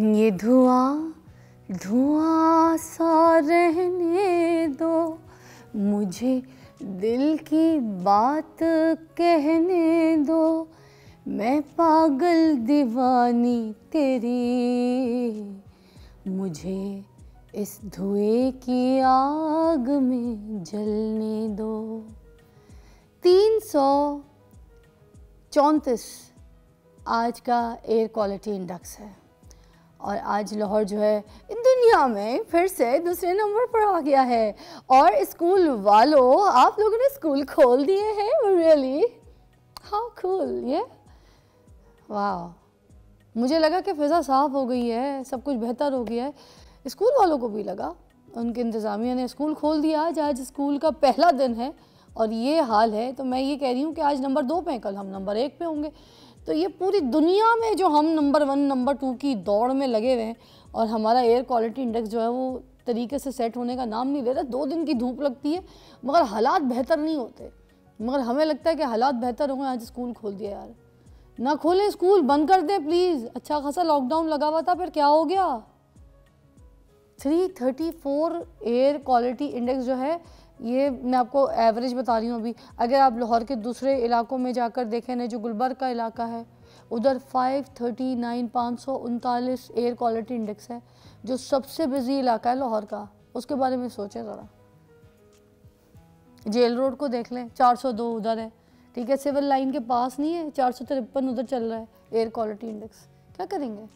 ये धुआं धुआं सा रहने दो मुझे दिल की बात कहने दो मैं पागल दीवानी तेरी मुझे इस धुएं की आग में जलने दो तीन सौ चौंतीस आज का एयर क्वालिटी इंडेक्स है और आज लाहौर जो है दुनिया में फिर से दूसरे नंबर पर आ गया है और स्कूल वालों आप लोगों ने स्कूल खोल दिए हैं रियली हाउ कूल ये वाह मुझे लगा कि फ़िज़ा साफ़ हो गई है सब कुछ बेहतर हो गया है स्कूल वालों को भी लगा उनके इंतज़ामिया ने स्कूल खोल दिया आज आज स्कूल का पहला दिन है और ये हाल है तो मैं ये कह रही हूँ कि आज नंबर दो पे कल हम नंबर एक पे होंगे तो ये पूरी दुनिया में जो हम नंबर वन नंबर टू की दौड़ में लगे हुए हैं और हमारा एयर क्वालिटी इंडेक्स जो है वो तरीके से सेट होने का नाम नहीं ले रहा दो दिन की धूप लगती है मगर हालात बेहतर नहीं होते मगर हमें लगता है कि हालात बेहतर होंगे आज स्कूल खोल दिया यार ना खोलें स्कूल बंद कर दें प्लीज़ अच्छा खासा लॉकडाउन लगा हुआ था फिर क्या हो गया 334 एयर क्वालिटी इंडेक्स जो है ये मैं आपको एवरेज बता रही हूँ अभी अगर आप लाहौर के दूसरे इलाकों में जाकर देखें ना जो गुलबर्ग का इलाका है उधर फाइव थर्टी नाइन पाँच सौ उनतालीस एयर क्वालिटी इंडेक्स है जो सबसे बिजी इलाका है लाहौर का उसके बारे में सोचें ज़रा जेल रोड को देख लें चार सौ दो उधर है ठीक है सिविल लाइन के पास नहीं है चार सौ तिरपन उधर चल रहा है एयर क्वालिटी इंडेक्स क्या करेंगे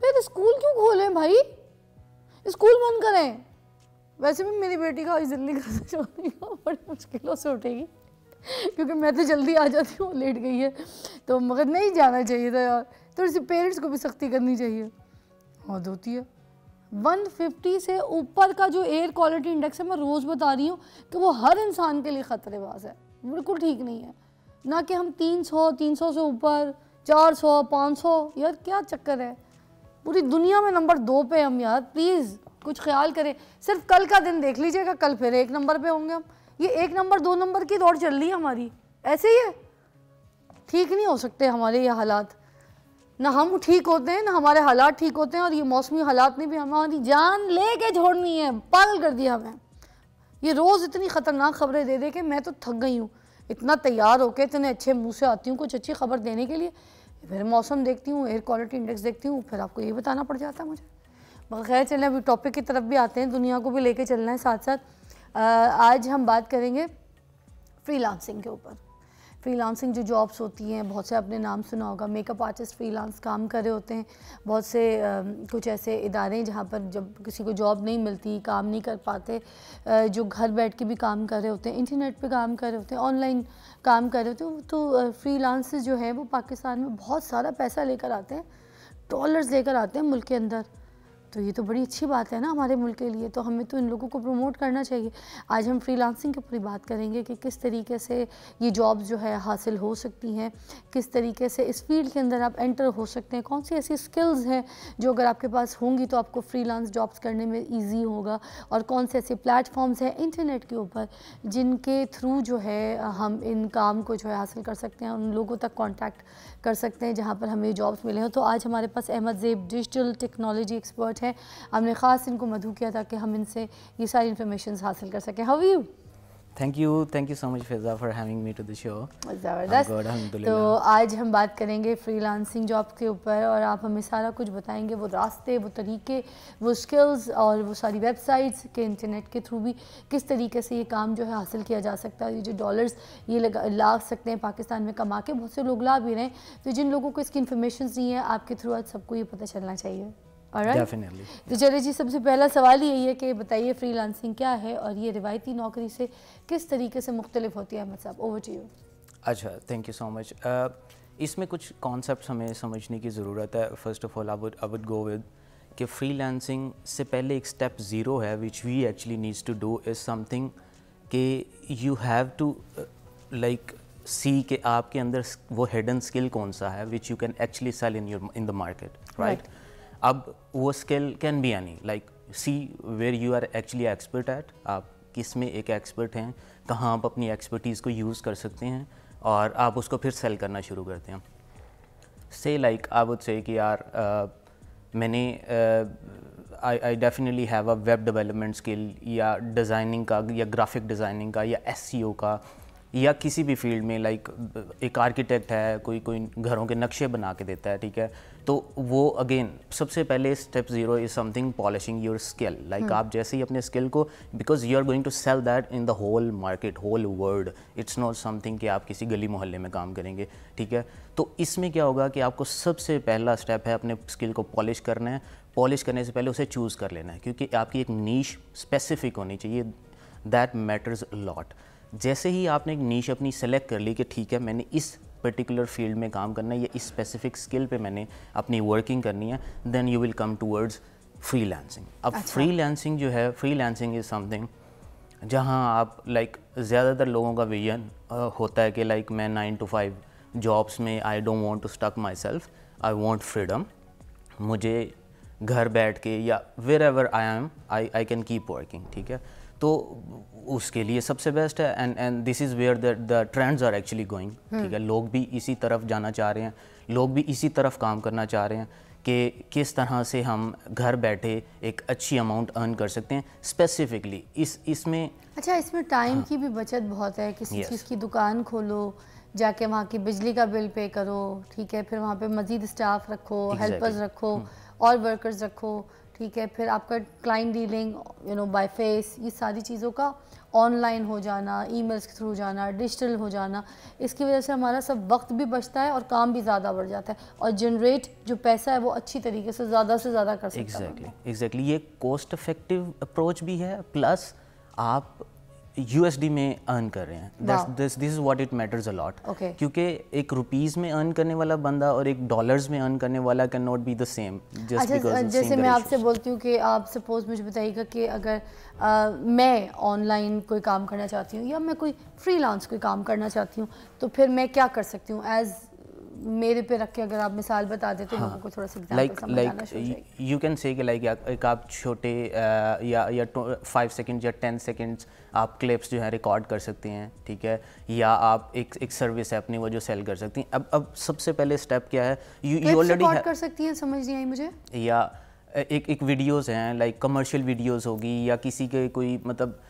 फिर स्कूल क्यों खोलें भाई स्कूल बंद करें वैसे भी मेरी बेटी का आज जल्दी घर से चलने का बड़ी मुश्किलों से उठेगी क्योंकि मैं तो जल्दी आ जाती हूँ लेट गई है तो मगर नहीं जाना चाहिए था यार थोड़ी सी पेरेंट्स को भी सख्ती करनी चाहिए और हाँ, होती है वन फिफ्टी से ऊपर का जो एयर क्वालिटी इंडेक्स है मैं रोज़ बता रही हूँ कि वो हर इंसान के लिए ख़तरेबाज है बिल्कुल ठीक नहीं है ना कि हम तीन सौ तीन सौ से ऊपर चार सौ पाँच सौ यार क्या चक्कर है पूरी दुनिया में नंबर दो पे हम यार प्लीज़ कुछ ख्याल करें सिर्फ कल का दिन देख लीजिएगा कल फिर एक नंबर पे होंगे हम ये एक नंबर दो नंबर की दौड़ चल रही है हमारी ऐसे ही है ठीक नहीं हो सकते हमारे ये हालात ना हम ठीक होते हैं ना हमारे हालात ठीक होते हैं और ये मौसमी हालात ने भी हमारी जान ले के छोड़नी है पागल कर दिया हमें ये रोज़ इतनी ख़तरनाक खबरें दे दे के मैं तो थक गई हूँ इतना तैयार होकर इतने अच्छे मुँह से आती हूँ कुछ अच्छी खबर देने के लिए फिर मौसम देखती हूँ एयर क्वालिटी इंडेक्स देखती हूँ फिर आपको ये बताना पड़ जाता है मुझे बगैर चलें अभी टॉपिक की तरफ भी आते हैं दुनिया को भी लेके चलना है साथ साथ आज हम बात करेंगे फ्रीलांसिंग के ऊपर फ्रीलांसिंग जो जॉब्स होती हैं बहुत से आपने नाम सुना होगा मेकअप आर्टिस्ट फ्रीलांस काम कर रहे होते हैं बहुत से आ, कुछ ऐसे इदारे हैं जहाँ पर जब किसी को जॉब नहीं मिलती काम नहीं कर पाते आ, जो घर बैठ के भी काम कर रहे होते हैं इंटरनेट पे काम कर रहे होते हैं ऑनलाइन काम कर रहे होते हैं तो फ्रीलांस जो है वो पाकिस्तान में बहुत सारा पैसा लेकर आते हैं डॉलर्स लेकर आते हैं मुल्क के अंदर तो ये तो बड़ी अच्छी बात है ना हमारे मुल्क के लिए तो हमें तो इन लोगों को प्रमोट करना चाहिए आज हम फ्रीलांसिंग के ऊपर बात करेंगे कि किस तरीके से ये जॉब जो है हासिल हो सकती हैं किस तरीके से इस फील्ड के अंदर आप एंटर हो सकते हैं कौन सी ऐसी स्किल्स हैं जो अगर आपके पास होंगी तो आपको फ्रीलांस जॉब्स करने में ईजी होगा और कौन से ऐसे प्लेटफॉर्म्स हैं इंटरनेट के ऊपर जिनके थ्रू जो है हम इन काम को जो है हासिल कर सकते हैं उन लोगों तक कॉन्टैक्ट कर सकते हैं जहाँ पर हमें जॉब्स मिले हों तो आज हमारे पास अहमद जेब डिजिटल टेक्नोलॉजी एक्सपर्ट प्रोजेक्ट है हमने ख़ास इनको मधु किया था कि हम इनसे ये सारी इन्फॉर्मेशन हासिल कर सकें how you thank you thank you so much Faiza for having me to the show ज़बरदस्त तो आज हम बात करेंगे फ्रीलांसिंग जॉब के ऊपर और आप हमें सारा कुछ बताएंगे वो रास्ते वो तरीके वो स्किल्स और वो सारी वेबसाइट्स के इंटरनेट के थ्रू भी किस तरीके से ये काम जो है हासिल किया जा सकता है ये जो डॉलर्स ये लगा ला सकते हैं पाकिस्तान में कमा के बहुत से लोग ला भी रहे हैं तो जिन लोगों को इसकी इन्फॉर्मेशन नहीं है आपके थ्रू आज सबको ये पता चलना चाहिए डेफिनेटली तो चले जी सबसे पहला सवाल यही है कि बताइए फ्रीलांसिंग क्या है और ये रिवायती नौकरी से किस तरीके से मुख्तलिफ होती है अहमद साहब ओवर टू यू अच्छा थैंक यू सो मच इसमें कुछ कॉन्सेप्ट हमें समझने की ज़रूरत है first of all I would I would go with कि फ्रीलांसिंग से पहले एक स्टेप ज़ीरो है which we actually needs to do is something कि you have to like see के आपके अंदर वो हिडन स्किल कौन सा है which you can actually sell in your in the market right अब वो skill can be any like see where you are actually expert at आप किस में एक एक्सपर्ट हैं कहाँ आप अपनी एक्सपर्टीज़ को यूज़ कर सकते हैं और आप उसको फिर सेल करना शुरू करते हैं से लाइक आई वुड से कि यार uh, मैंने I I definitely have a web development skill या डिज़ाइनिंग का या ग्राफिक डिज़ाइनिंग का या एस e का या किसी भी फील्ड में लाइक like, एक आर्किटेक्ट है कोई कोई घरों के नक्शे बना के देता है ठीक है तो वो अगेन सबसे पहले step zero is something polishing your skill like आप जैसे ही अपने स्किल को because you are going to sell that in the whole market whole world it's not something कि आप किसी गली मोहल्ले में काम करेंगे ठीक है तो इसमें क्या होगा कि आपको सबसे पहला स्टेप है अपने स्किल को पॉलिश करना है पॉलिश करने से पहले उसे चूज़ कर लेना है क्योंकि आपकी एक नीच स्पेसिफिक होनी चाहिए दैट मैटर्स लॉट जैसे ही आपने एक नीच अपनी सेलेक्ट कर ली कि ठीक है मैंने इस पर्टिकुलर फील्ड में काम करना है या इस स्पेसिफिक स्किल पे मैंने अपनी वर्किंग करनी है then you will come towards freelancing अब फ्री अच्छा। लैंसिंग जो है फ्री लैंसिंग इज़ समथिंग जहाँ आप लाइक like, ज़्यादातर लोगों का विजन होता है कि लाइक like, मैं नाइन टू फाइव जॉब्स में I don't want to stuck myself I want freedom मुझे घर बैठ के या wherever I am I I can keep working ठीक है तो उसके लिए सबसे बेस्ट है and and this is where the trends are actually going ठीक है लोग भी इसी तरफ जाना चाह रहे हैं लोग भी इसी तरफ काम करना चाह रहे हैं कि किस तरह से हम घर बैठे एक अच्छी अमाउंट अर्न कर सकते हैं स्पेसिफिकली इस इसमें अच्छा इसमें टाइम हाँ, की भी बचत बहुत है किसी yes. चीज़ की दुकान खोलो जाके वहाँ की बिजली का बिल पे करो ठीक है फिर वहाँ पे मज़ीद स्टाफ रखो exactly. हेल्पर्स रखो hmm। और वर्कर्स रखो ठीक है फिर आपका client dealing you know by face ये सारी चीज़ों का ऑनलाइन हो जाना ईमेल्स के थ्रू जाना डिजिटल हो जाना इसकी वजह से हमारा सब वक्त भी बचता है और काम भी ज़्यादा बढ़ जाता है और जनरेट जो पैसा है वो अच्छी तरीके से ज़्यादा से ज़्यादा कर सकते हैं एग्जैक्टली एग्जैक्टली ये कॉस्ट इफेक्टिव अप्रोच भी है प्लस आप यूएसडी में अर्न कर रहे हैं this this is what it matters a lot क्योंकि एक रुपीस में अर्न करने वाला बंदा और एक डॉलर्स में अर्न करने वाला cannot be the same just because जैसे मैं आपसे बोलती हूँ कि आप सपोज मुझे बताइएगा कि अगर आ, मैं ऑनलाइन कोई काम करना चाहती हूँ या मैं कोई फ्री कोई काम करना चाहती हूँ तो फिर मैं क्या कर सकती हूँ एज मेरे पे रख के अगर आप मिसाल बता देते तो हाँ, लोगों को थोड़ा सा like like you can say like एक आप छोटे या या फाइव सेकेंड या टेन सेकेंड्स आप क्लिप्स जो है रिकॉर्ड कर सकती हैं ठीक है या आप एक एक सर्विस है अपनी वो जो सेल कर सकती हैं अब अब सबसे पहले स्टेप क्या है यू ऑलरेडी कर सकती हैं समझ नहीं आई मुझे या एक एक वीडियोस हैं लाइक कमर्शियल वीडियोस होगी या किसी के कोई मतलब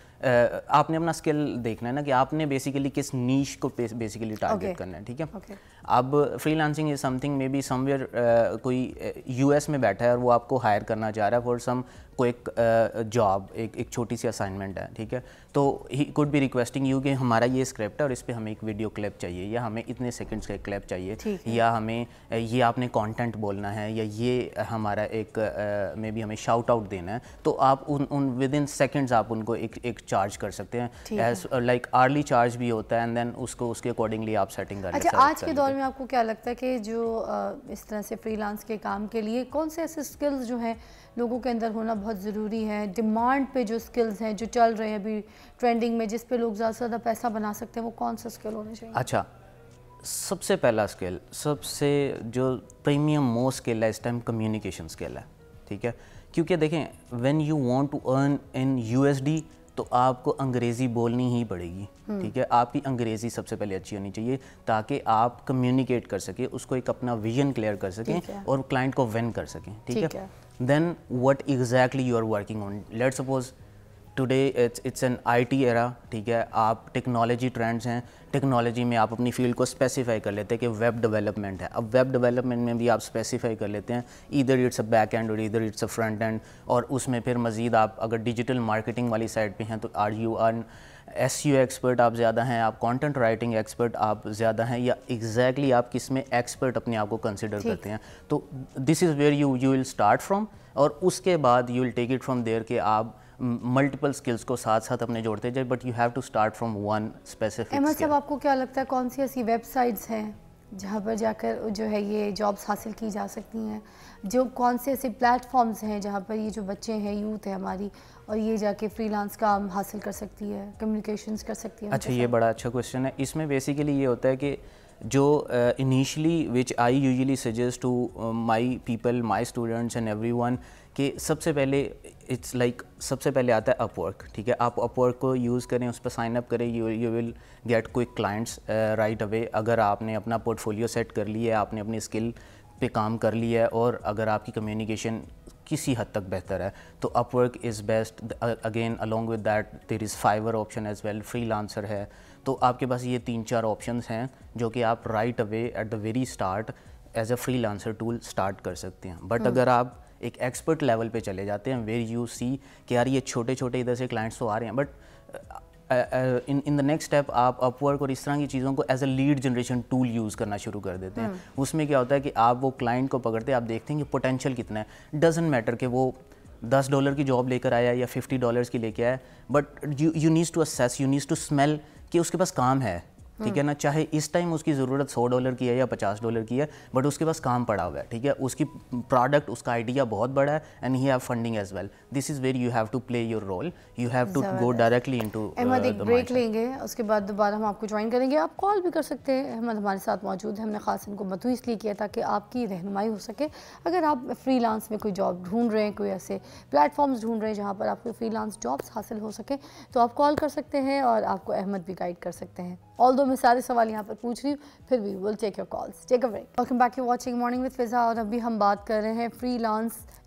आपने अपना स्किल देखना है ना कि आपने बेसिकली किस नीच को बेसिकली टारगेट करना है ठीक है अब freelancing is something maybe somewhere कोई यू uh, में बैठा है और वो आपको हायर करना चाह रहा है फॉर सम क्विक जॉब एक एक छोटी सी असाइनमेंट है ठीक है तो he could be requesting you कि हमारा ये स्क्रिप्ट है और इस पर हमें एक वीडियो क्लिप चाहिए या हमें इतने सेकंड्स का क्लिप चाहिए या हमें uh, ये आपने कंटेंट बोलना है या ये हमारा एक मे uh, बी हमें शाउट आउट देना है तो आप उन उन विद इन सेकेंड्स आप उनको एक एक चार्ज कर सकते हैं लाइक आर्ली चार्ज भी होता है एंड देन उसको उसके अकॉर्डिंगली आप सेटिंग कर अच्छा आज के दौर ओवरऑल में आपको क्या लगता है कि जो इस तरह से फ्रीलांस के काम के लिए कौन से ऐसे स्किल्स जो हैं लोगों के अंदर होना बहुत ज़रूरी है डिमांड पे जो स्किल्स हैं जो चल रहे हैं अभी ट्रेंडिंग में जिस पे लोग ज़्यादा से ज़्यादा पैसा बना सकते हैं वो कौन सा स्किल होना चाहिए अच्छा सबसे पहला स्किल सबसे जो प्रीमियम मोस्ट स्किल है इस टाइम कम्युनिकेशन स्किल है ठीक है क्योंकि देखें when you want to earn in you तो आपको अंग्रेज़ी बोलनी ही पड़ेगी हम्म। ठीक है आपकी अंग्रेज़ी सबसे पहले अच्छी होनी चाहिए ताकि आप कम्युनिकेट कर सके उसको एक अपना विजन क्लियर कर सकें और क्लाइंट को वेन कर सकें ठीक है then what exactly you are working on let suppose today it's it's an T era ठीक है आप टेक्नोलॉजी ट्रेंड्स हैं टेक्नोलॉजी में आप अपनी फील्ड को स्पेसिफाई कर लेते हैं कि वेब डेवलपमेंट है अब वेब डेवलपमेंट में भी आप स्पेसिफाई कर लेते हैं इधर इट्स अ बैक एंड और इधर इट्स अ फ्रंट एंड और उसमें फिर मज़ीद आप अगर डिजिटल मार्केटिंग वाली साइड पे हैं तो are you R S expert e आप ज़्यादा हैं आप कंटेंट राइटिंग एक्सपर्ट आप ज़्यादा हैं या एग्जैक्टली exactly आप किस में एक्सपर्ट अपने आप को कंसिडर करते हैं तो this is where you you will start from और उसके बाद you will take it from there के आप मल्टीपल स्किल्स को साथ साथ अपने जोड़ते जाए but you have to start from one specific आपको क्या लगता है कौन सी ऐसी वेबसाइट्स हैं जहाँ पर जाकर जो है ये जॉब्स हासिल की जा सकती हैं जो कौन से ऐसे प्लेटफॉर्म्स हैं जहाँ पर ये जो बच्चे हैं यूथ है हमारी और ये जाके फ्रीलांस काम हासिल कर सकती है कम्युनिकेशंस कर सकती है अच्छा ये बड़ा अच्छा क्वेश्चन है इसमें बेसिकली ये होता है कि जो initially which I usually suggest to my people my students and everyone कि सबसे पहले इट्स लाइक सबसे पहले आता है अपवर्क ठीक है आप अपवर्क को यूज़ करें उस पर साइन अप करें you you will get quick clients right away अगर आपने अपना पोर्टफोलियो सेट कर लिया है आपने अपनी स्किल पे काम कर लिया है और अगर आपकी कम्युनिकेशन किसी हद तक बेहतर है तो Upwork is best again along with that there is Fiverr option as well free है तो आपके पास ये तीन चार ऑप्शन हैं जो कि आप right away at the very start as a free tool start कर सकते हैं बट हम्म। अगर आप एक एक्सपर्ट लेवल पे चले जाते हैं वेर यू सी कि यार ये छोटे छोटे इधर से क्लाइंट्स तो आ रहे हैं but in in the next step आप अपवर्क और इस तरह की चीज़ों को as a lead generation tool use करना शुरू कर देते हैं हम्म। उसमें क्या होता है कि आप वो क्लाइंट को पकड़ते हैं आप देखते हैं कि पोटेंशियल कितना है डजेंट मैटर कि वो दस डॉलर की जॉब लेकर आया या फिफ्टी डॉलर्स की लेके आया but you you needs to assess you needs to smell कि उसके पास काम है ठीक है ना चाहे इस टाइम उसकी ज़रूरत सौ डॉलर की है या पचास डॉलर की है बट उसके पास काम पड़ा हुआ है ठीक है उसकी प्रोडक्ट उसका आइडिया बहुत बड़ा है and he have funding as well this is where you have to play your role you have to go directly into Ahmad एक ब्रेक लेंगे उसके बाद दोबारा हम आपको ज्वाइन करेंगे आप कॉल भी कर सकते हैं अहमद हमारे साथ मौजूद है हमने खास इनको मतू इसलिए किया ताकि आपकी रहनमाई हो सके अगर आप फ्री में कोई जॉब ढूंढ रहे हैं कोई ऐसे प्लेटफॉर्म्स ढूंढ रहे हैं जहाँ पर आपको फ्री जॉब्स हासिल हो सके तो आप कॉल कर सकते हैं और आपको अहमद भी गाइड कर सकते हैं ऑल दो मैं सारे सवाल यहाँ पर पूछ रही हूँ फिर we will take your calls take a break welcome back you watching morning with Fiza और अभी हम बात कर रहे हैं फ्री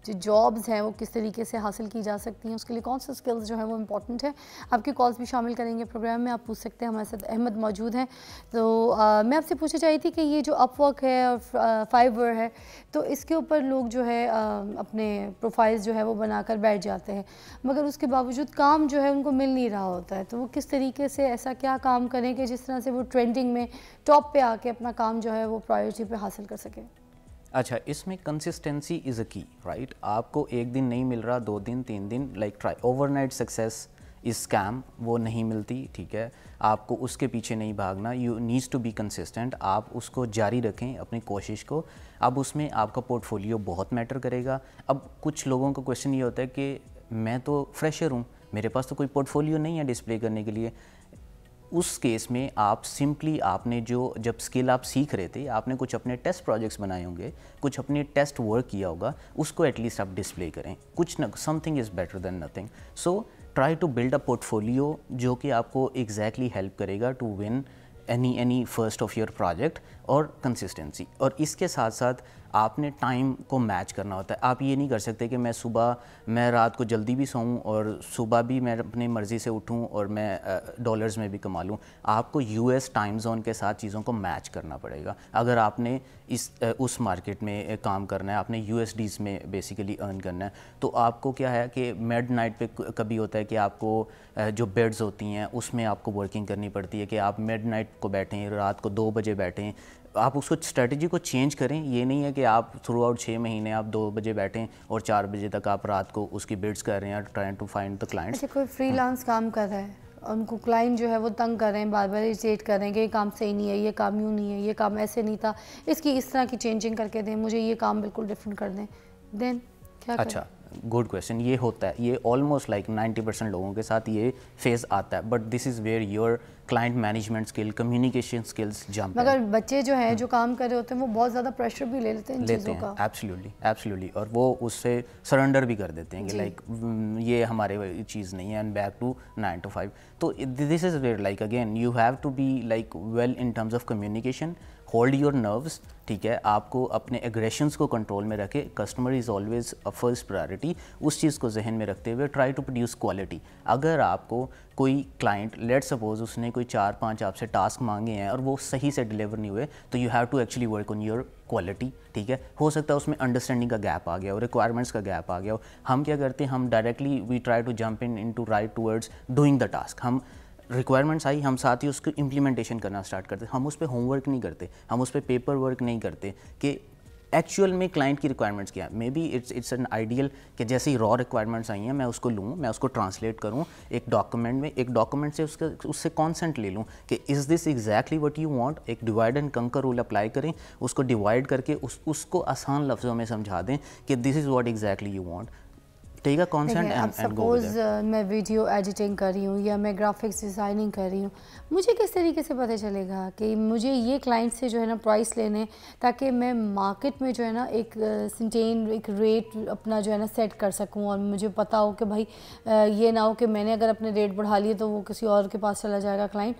जो जॉब्स हैं वो किस तरीके से हासिल की जा सकती हैं उसके लिए कौन से स्किल्स जो है वो इंपॉर्टेंट है आपके कॉल्स भी शामिल करेंगे प्रोग्राम में आप पूछ सकते हैं हमारे साथ अहमद मौजूद हैं तो आ, मैं आपसे पूछना चाहती थी कि ये जो अपवर्क है और फाइवर है तो इसके ऊपर लोग जो है आ, अपने प्रोफाइल्स जो है वो बनाकर बैठ जाते हैं मगर उसके बावजूद काम जो है उनको मिल नहीं रहा होता है तो वो किस तरीके से ऐसा क्या काम करें कि जिस तरह से वो ट्रेंडिंग में टॉप पर आके अपना काम जो है वो प्रायोरिटी पर हासिल कर सकें अच्छा इसमें कंसिस्टेंसी इज़ अ की राइट आपको एक दिन नहीं मिल रहा दो दिन तीन दिन like try overnight success is scam वो नहीं मिलती ठीक है आपको उसके पीछे नहीं भागना you needs to be consistent आप उसको जारी रखें अपनी कोशिश को अब उसमें आपका पोर्टफोलियो बहुत मैटर करेगा अब कुछ लोगों का क्वेश्चन ये होता है कि मैं तो फ्रेशर हूँ मेरे पास तो कोई पोर्टफोलियो नहीं है डिस्प्ले करने के लिए उस केस में आप सिंपली आपने जो जब स्किल आप सीख रहे थे आपने कुछ अपने टेस्ट प्रोजेक्ट्स बनाए होंगे कुछ अपने टेस्ट वर्क किया होगा उसको एटलीस्ट आप डिस्प्ले करें कुछ न something is better than nothing so try to build a portfolio जो कि आपको एग्जैक्टली exactly हेल्प करेगा to win any any first of your project और कंसिस्टेंसी और इसके साथ साथ आपने टाइम को मैच करना होता है आप ये नहीं कर सकते कि मैं सुबह मैं रात को जल्दी भी सोऊं और सुबह भी मैं अपनी मर्ज़ी से उठूं और मैं डॉलर्स में भी कमा लूँ आपको यूएस टाइम जोन के साथ चीज़ों को मैच करना पड़ेगा अगर आपने इस उस मार्केट में काम करना है आपने यू में बेसिकली अर्न करना है तो आपको क्या है कि मिड नाइट पर कभी होता है कि आपको जो बेड्स होती हैं उसमें आपको वर्किंग करनी पड़ती है कि आप मिड नाइट को बैठें रात को दो बजे बैठें आप उसको स्ट्रेटजी को चेंज करें ये नहीं है कि आप थ्रू आउट छः महीने आप दो बजे बैठें और चार बजे तक आप रात को उसकी बिड्स कर रहे हैं trying to find the client कोई कोई फ्रीलांस हाँ। काम कर रहा है उनको क्लाइंट जो है वो तंग कर रहे हैं बार बार इरीटेट कर रहे हैं कि ये काम सही नहीं है ये काम यूँ नहीं है ये काम ऐसे नहीं था इसकी इस तरह की चेंजिंग करके दें मुझे ये काम बिल्कुल डिफरेंट कर दें देन क्या अच्छा गुड क्वेश्चन ये होता है ये ऑलमोस्ट लाइक नाइन्टी परसेंट लोगों के साथ ये फेज़ आता है but this is where your client management skill communication skills jump मगर बच्चे जो हैं हम्म। जो काम कर रहे होते हैं वो बहुत ज़्यादा प्रेशर भी ले लेते हैं लेते हैं एब्सोल्युटली एब्सोल्युटली और वो उससे सरेंडर भी कर देते हैं कि लाइक हम्म, ये हमारे चीज़ नहीं है and back to nine to five तो this is where like again you have to be like well in terms of communication hold your nerves ठीक है आपको अपने एग्रेशंस को कंट्रोल में रखें customer is always a first priority उस चीज़ को जहन में रखते हुए ट्राई टू प्रोड्यूस क्वालिटी अगर आपको कोई क्लाइंट लेट सपोज उसने कोई चार पांच आपसे टास्क मांगे हैं और वो सही से डिलीवर नहीं हुए तो you have to actually work on your quality ठीक है हो सकता है उसमें अंडरस्टैंडिंग का गैप आ गया हो रिक्वायरमेंट्स का गैप आ गया हो हम क्या करते हैं हम directly we try to jump in in to right towards doing the task हम रिक्वायरमेंट्स आई हम साथ ही उसको इम्प्लीमेंटेशन करना स्टार्ट करते हम उस पर होमवर्क नहीं करते हम उस पर पेपर वर्क नहीं करते कि एक्चुअल में क्लाइंट की रिक्वायरमेंट्स क्या है maybe it's it's an ideal कि जैसे ही रॉ रिक्वायरमेंट्स आई हैं मैं उसको लूँ मैं उसको ट्रांसलेट करूँ एक डॉक्यूमेंट में एक डॉक्यूमेंट से उसके उससे कॉन्सेंट ले लूँ कि is this exactly what you want एक divide and conquer rule apply करें उसको डिवाइड करके उस उसको आसान लफ्ज़ों में समझा दें कि this is what exactly you want take कौन सा एंड सपोज मैं वीडियो एडिटिंग कर रही हूँ या मैं ग्राफिक्स डिज़ाइनिंग कर रही हूँ मुझे किस तरीके से पता चलेगा कि मुझे ये क्लाइंट से जो है ना प्राइस लेने ताकि मैं मार्केट में जो है ना एक सिंटेन uh, एक रेट अपना जो है ना सेट कर सकूँ और मुझे पता हो कि भाई uh, ये ना हो कि मैंने अगर अपने रेट बढ़ा लिए तो वो किसी और के पास चला जाएगा क्लाइंट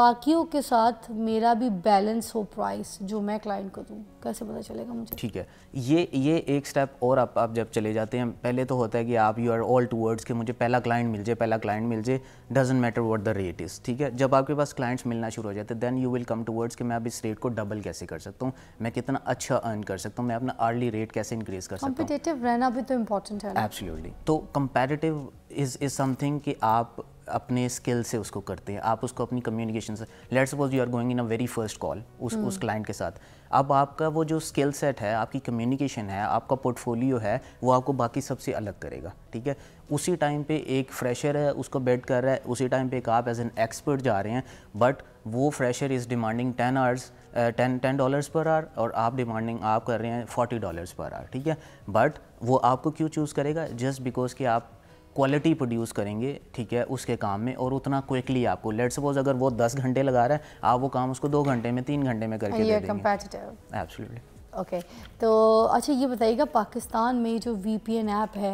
बाकियों के साथ मेरा भी बैलेंस हो प्राइस जो मैं क्लाइंट को दूँ कैसे पता चलेगा मुझे ठीक है ये ये एक स्टेप और आप, आप जब चले जाते हैं पहले तो होता होता है कि आप यू आर ऑल टूवर्ड्स कि मुझे पहला क्लाइंट मिल जाए पहला क्लाइंट मिल जाए doesn't matter what the rate is ठीक है जब आपके पास क्लाइंट्स मिलना शुरू हो जाते हैं then you will come towards कि मैं अब इस रेट को डबल कैसे कर सकता हूँ मैं कितना अच्छा अर्न कर सकता हूँ मैं अपना अर्ली रेट कैसे इंक्रीज कर सकता हूँ भी तो इम्पोर्टेंट है एब्सोल्यूटली तो कंपेरेटिव इज़ इज़ समथिंग कि आप अपने स्किल से उसको करते हैं आप उसको अपनी कम्युनिकेशन से let suppose you are going in a very first call उस उस क्लाइंट हम्म। के साथ अब आपका वो जो स्किल सेट है आपकी कम्युनिकेशन है आपका पोर्टफोलियो है वो आपको बाकी सबसे अलग करेगा ठीक है उसी टाइम पे एक फ्रेशर है उसको बेट कर रहा है उसी टाइम पे एक आप एज एन एक्सपर्ट जा रहे हैं बट वो fresher is demanding ten hours ten ten dollars पर आर और आप डिमांडिंग आप कर रहे हैं फोर्टी डॉलर्स पर आर ठीक है बट वो आपको क्यों चूज़ करेगा जस्ट बिकॉज कि आप क्वालिटी प्रोड्यूस करेंगे ठीक है उसके काम में और उतना क्विकली आपको लेट सपोज अगर वो दस घंटे लगा रहा है आप वो काम उसको दो घंटे में तीन घंटे में करके ओके okay. तो अच्छा ये बताइएगा पाकिस्तान में जो वी पी एन ऐप है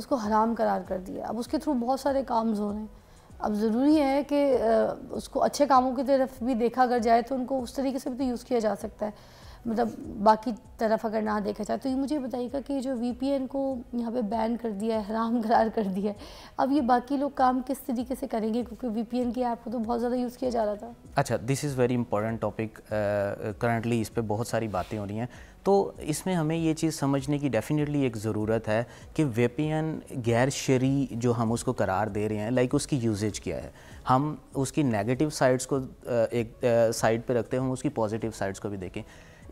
उसको हराम करार कर दिया अब उसके थ्रू बहुत सारे काम हो रहे हैं अब ज़रूरी है कि उसको अच्छे कामों की तरफ भी देखा अगर जाए तो उनको उस तरीके से भी तो यूज़ किया जा सकता है मतलब बाकी तरफ अगर ना देखा जाए तो ये मुझे बताइएगा कि जो वी को यहाँ पे बैन कर दिया है हराम करार कर दिया है अब ये बाकी लोग काम किस तरीके से करेंगे क्योंकि वी की ऐप को तो बहुत ज़्यादा यूज़ किया जा रहा था अच्छा this is very important topic currently इस पर बहुत सारी बातें हो रही हैं तो इसमें हमें ये चीज़ समझने की डेफिनेटली एक ज़रूरत है कि वेपियन गैर शरी जो हम उसको करार दे रहे हैं लाइक उसकी यूजेज क्या है हम उसकी नेगेटिव साइड्स को uh, एक साइड uh, पे रखते हैं हम उसकी पॉजिटिव साइड्स को भी देखें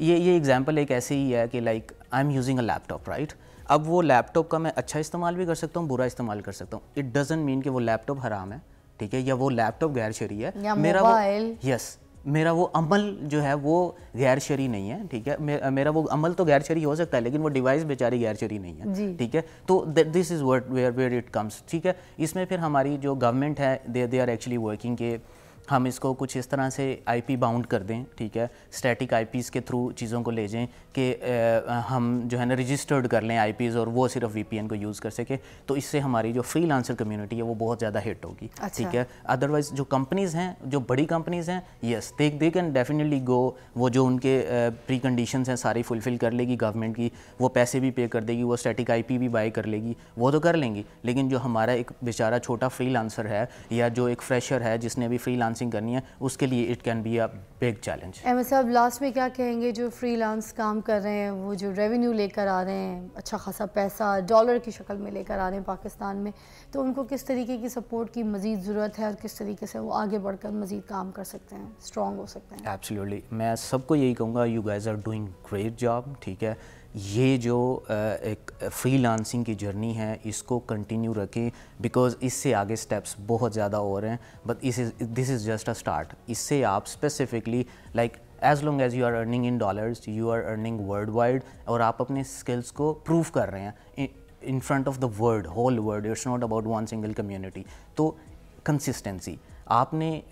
ये ये एग्जांपल एक ऐसे ही है कि like I am using a laptop right अब वो लैपटॉप का मैं अच्छा इस्तेमाल भी कर सकता हूँ बुरा इस्तेमाल कर सकता हूँ इट डजेंट मीन कि वो लैपटॉप हराम है ठीक है या वो लैपटॉप गैर शरी है मेरा वो यस मेरा वो अमल जो है वो गैर शरी नहीं है ठीक है मे, मेरा वो अमल तो गैर शरी हो सकता है लेकिन वो डिवाइस बेचारी गैर शरी नहीं है ठीक है तो this is what where where it comes ठीक है इसमें फिर हमारी जो गवर्नमेंट है they they are actually working के हम इसको कुछ इस तरह से आईपी बाउंड कर दें ठीक है स्टैटिक आईपीज़ के थ्रू चीज़ों को ले जाएं कि हम जो है ना रजिस्टर्ड कर लें आईपीज़ और वो सिर्फ वीपीएन को यूज़ कर सके तो इससे हमारी जो फ्रीलांसर कम्युनिटी है वो बहुत ज़्यादा हिट होगी अच्छा। ठीक है अदरवाइज़ जो कंपनीज़ हैं जो बड़ी कंपनीज़ हैं yes they they can definitely go वो जो उनके प्री कंडीशन हैं सारी फुलफ़िल कर लेगी गवर्नमेंट की वो पैसे भी पे कर देगी वो स्टैटिक आई भी बाई कर लेगी वो तो कर लेंगी लेकिन जो हमारा एक बेचारा छोटा फ्री है या जो एक फ्रेशर है जिसने अभी फ्री फ्रीलांसिंग करनी है उसके लिए it can be a big challenge Ahmad sahab last में क्या कहेंगे जो फ्रीलांस काम कर रहे हैं वो जो रेवेन्यू लेकर आ रहे हैं अच्छा खासा पैसा डॉलर की शक्ल में लेकर आ रहे हैं पाकिस्तान में तो उनको किस तरीके की सपोर्ट की मज़ीद ज़रूरत है और किस तरीके से वो आगे बढ़कर मज़ीद काम कर सकते हैं स्ट्रॉन्ग हो सकते हैं एब्सोल्युटली मैं सबको यही कहूँगा you guys are doing great job ठीक है ये जो एक फ्री लांसिंग की जर्नी है इसको कंटिन्यू रखें बिकॉज इससे आगे स्टेप्स बहुत ज़्यादा और हैं but is is this is just a start इससे आप specifically like as long as you are earning in dollars you are earning worldwide और आप अपने स्किल्स को प्रूव कर रहे हैं in front of the world whole world it's not about one single community तो कंसिस्टेंसी आपने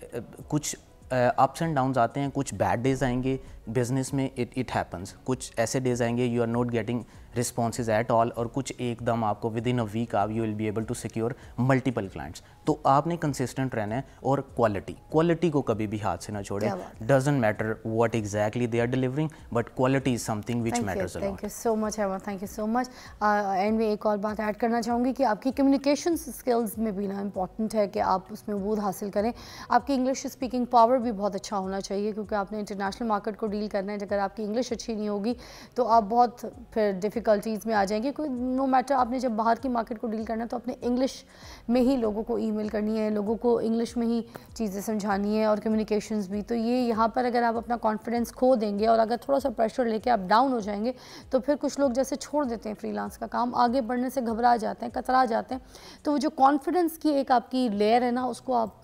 कुछ अप्स एंड डाउन्स आते हैं कुछ बैड डेज आएंगे बिजनेस में इट इट हैपन्स कुछ ऐसे डेज आएंगे you are not getting responses at all और कुछ एकदम आपको विद इन अ वीक आप you will be able to secure multiple clients तो आपने कंसिस्टेंट रहना है और क्वालिटी क्वालिटी को कभी भी हाथ से ना छोड़े doesn't matter what exactly they are delivering but quality is something which matters thank you so much ever thank you so much and मैं एक और बात ऐड करना चाहूँगी कि आपकी कम्युनिकेशन स्किल्स में भी ना इंपॉर्टेंट है कि आप उसमें वूद हासिल करें आपकी इंग्लिश स्पीकिंग पावर भी बहुत अच्छा होना चाहिए क्योंकि आपने इंटरनेशनल मार्केट को डील करना है अगर आपकी इंग्लिश अच्छी नहीं होगी तो आप बहुत फिर डिफ़िकल्टीज़ में आ जाएंगे कोई नो मैटर आपने जब बाहर की मार्केट को डील करना है तो आपने इंग्लिश में ही लोगों को ई करनी है लोगों को इंग्लिश में ही चीज़ें समझानी है और कम्युनिकेशन भी तो ये यहाँ पर अगर आप अपना कॉन्फिडेंस खो देंगे और अगर थोड़ा सा प्रेशर लेके आप डाउन हो जाएंगे तो फिर कुछ लोग जैसे छोड़ देते हैं फ्रीलांस का काम आगे बढ़ने से घबरा जाते हैं कतरा जाते हैं तो वो जो कॉन्फिडेंस की एक आपकी लेयर है ना उसको आप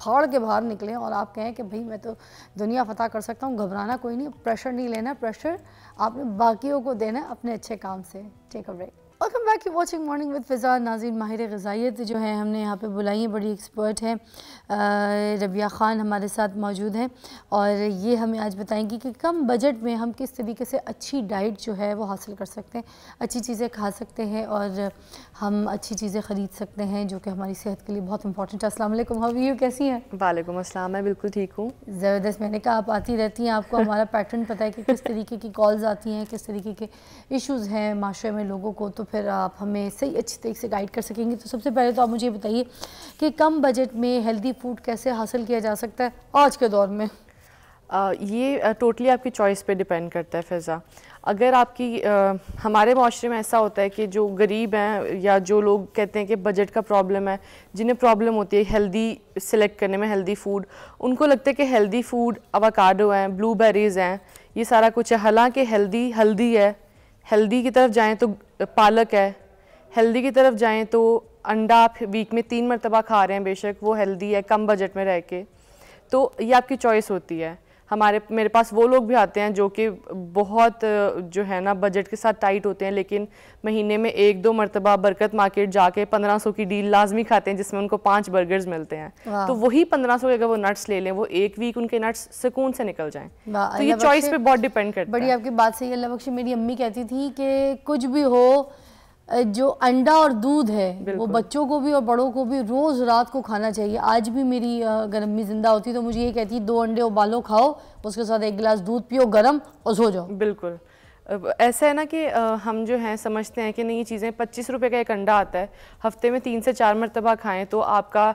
फाड़ के बाहर निकलें और आप कहें कि भाई मैं तो दुनिया फतह कर सकता हूँ घबराना कोई नहीं प्रेशर नहीं लेना प्रेशर आपने बाकियों को देना अपने अच्छे काम से take a break welcome back you watching morning with Fiza Nazneen Mahir गजाइत जो है हमने यहाँ पे बुलाई हैं बड़ी एक्सपर्ट हैं रबिया ख़ान हमारे साथ मौजूद हैं और ये हमें आज बताएंगी कि कम बजट में हम किस तरीके से अच्छी डाइट जो है वो हासिल कर सकते हैं अच्छी चीज़ें खा सकते हैं और हम अच्छी चीज़ें ख़रीद सकते हैं जो कि हमारी सेहत के लिए बहुत इंपॉर्टेंट है असलम हाउ यू कैसी हैं वालेकुम असल मैं बिल्कुल ठीक हूँ ज़बरदस्त मैंने कहा आप आती रहती हैं आपको हमारा पैटर्न पता है कि किस तरीके की कॉल्स आती हैं किस तरीके के इशूज़ हैं माशरे में लोगों को तो फिर आप हमें सही अच्छी तरीके से गाइड कर सकेंगे तो सबसे पहले तो आप मुझे बताइए कि कम बजट में हेल्दी फूड कैसे हासिल किया जा सकता है आज के दौर में आ, ये टोटली आपकी चॉइस पे डिपेंड करता है फैज़ा अगर आपकी आ, हमारे माशरे में ऐसा होता है कि जो गरीब हैं या जो लोग कहते हैं कि बजट का प्रॉब्लम है जिन्हें प्रॉब्लम होती है हेल्दी सिलेक्ट करने में हेल्दी फूड उनको लगता है कि हेल्दी फूड अवाकाडो हैं ब्लूबेरीज़ हैं ये सारा कुछ है हालांकि हेल्दी हल्दी है हेल्दी की तरफ जाएँ तो पालक है हेल्दी की तरफ जाएँ तो अंडा आप वीक में तीन मरतबा खा रहे हैं बेशक वो हेल्दी है कम बजट में रह के तो ये आपकी चॉइस होती है हमारे मेरे पास वो लोग भी आते हैं जो कि बहुत जो है ना बजट के साथ टाइट होते हैं लेकिन महीने में एक दो मरतबा बरकत मार्केट जाके पंद्रह सौ की डील लाजमी खाते हैं जिसमें उनको पाँच बर्गर्स मिलते हैं तो वही पंद्रह सौ अगर वो नट्स ले लें वो एक वीक उनके नट्स सुकून से निकल जाएं तो ये चॉइस पे बहुत डिपेंड करता है बड़ी आपकी बात सही अल्लाह बख्शी मेरी अम्मी कहती थी कि कुछ भी हो जो अंडा और दूध है वो बच्चों को भी और बड़ों को भी रोज़ रात को खाना चाहिए आज भी मेरी अगर अम्मी ज़िंदा होती तो मुझे ये कहती दो अंडे उबालो खाओ उसके साथ एक गिलास दूध पियो गर्म और सो जाओ बिल्कुल ऐसा है ना कि हम जो हैं समझते हैं कि नहीं ये चीज़ें पच्चीस रुपये का एक अंडा आता है हफ्ते में तीन से चार मरतबा खाएं तो आपका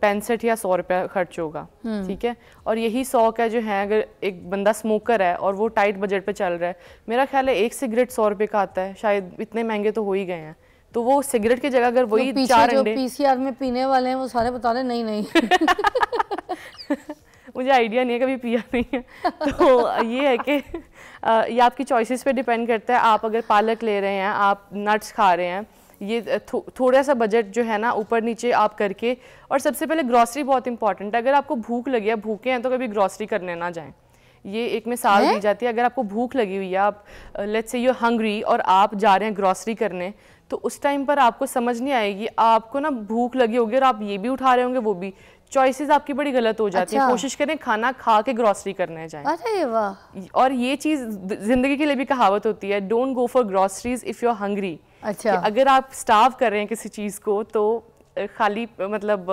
पैंसठ या सौ रुपया खर्च होगा हम्म। ठीक है और यही सौ का जो है अगर एक बंदा स्मोकर है और वो टाइट बजट पे चल रहा है मेरा ख्याल है एक सिगरेट सौ रुपये का आता है शायद इतने महंगे तो हो ही गए हैं तो वो सिगरेट की जगह अगर वही चार अंडे पीसीआर में पीने वाले हैं वो सारे बता रहे नहीं नहीं मुझे आइडिया नहीं है कभी पिया नहीं है तो ये है कि ये आपकी चॉइसेस पे डिपेंड करता है आप अगर पालक ले रहे हैं आप नट्स खा रहे हैं ये थो, थोड़ा सा बजट जो है ना ऊपर नीचे आप करके और सबसे पहले ग्रॉसरी बहुत इंपॉर्टेंट है अगर आपको भूख लगी है भूखे हैं तो कभी ग्रॉसरी करने ना जाएं ये एक मिसाल दी जाती है अगर आपको भूख लगी हुई है आप लेट्स से यू हंग्री और आप जा रहे हैं ग्रॉसरी करने तो उस टाइम पर आपको समझ नहीं आएगी आपको ना भूख लगी होगी और आप ये भी उठा रहे होंगे वो भी चॉइसेस आपकी बड़ी गलत हो जाती अच्छा। है कोशिश करें खाना खा के ग्रॉसरी करने जाएं अरे वाह और ये चीज़ जिंदगी के लिए भी कहावत होती है don't go for groceries if you are hungry अच्छा अगर आप स्टाफ कर रहे हैं किसी चीज़ को तो खाली मतलब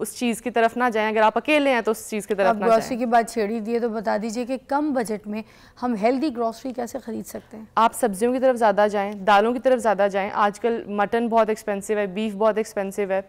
उस चीज़ की तरफ ना जाएं अगर आप अकेले हैं तो उस चीज़ की तरफ ना ग्रॉसरी की बात छेड़ी दी है तो बता दीजिए कि कम बजट में हम हेल्दी ग्रॉसरी कैसे ख़रीद सकते हैं आप सब्जियों की तरफ ज़्यादा जाएं दालों की तरफ ज़्यादा जाएं आजकल मटन बहुत एक्सपेंसिव है बीफ बहुत एक्सपेंसिव है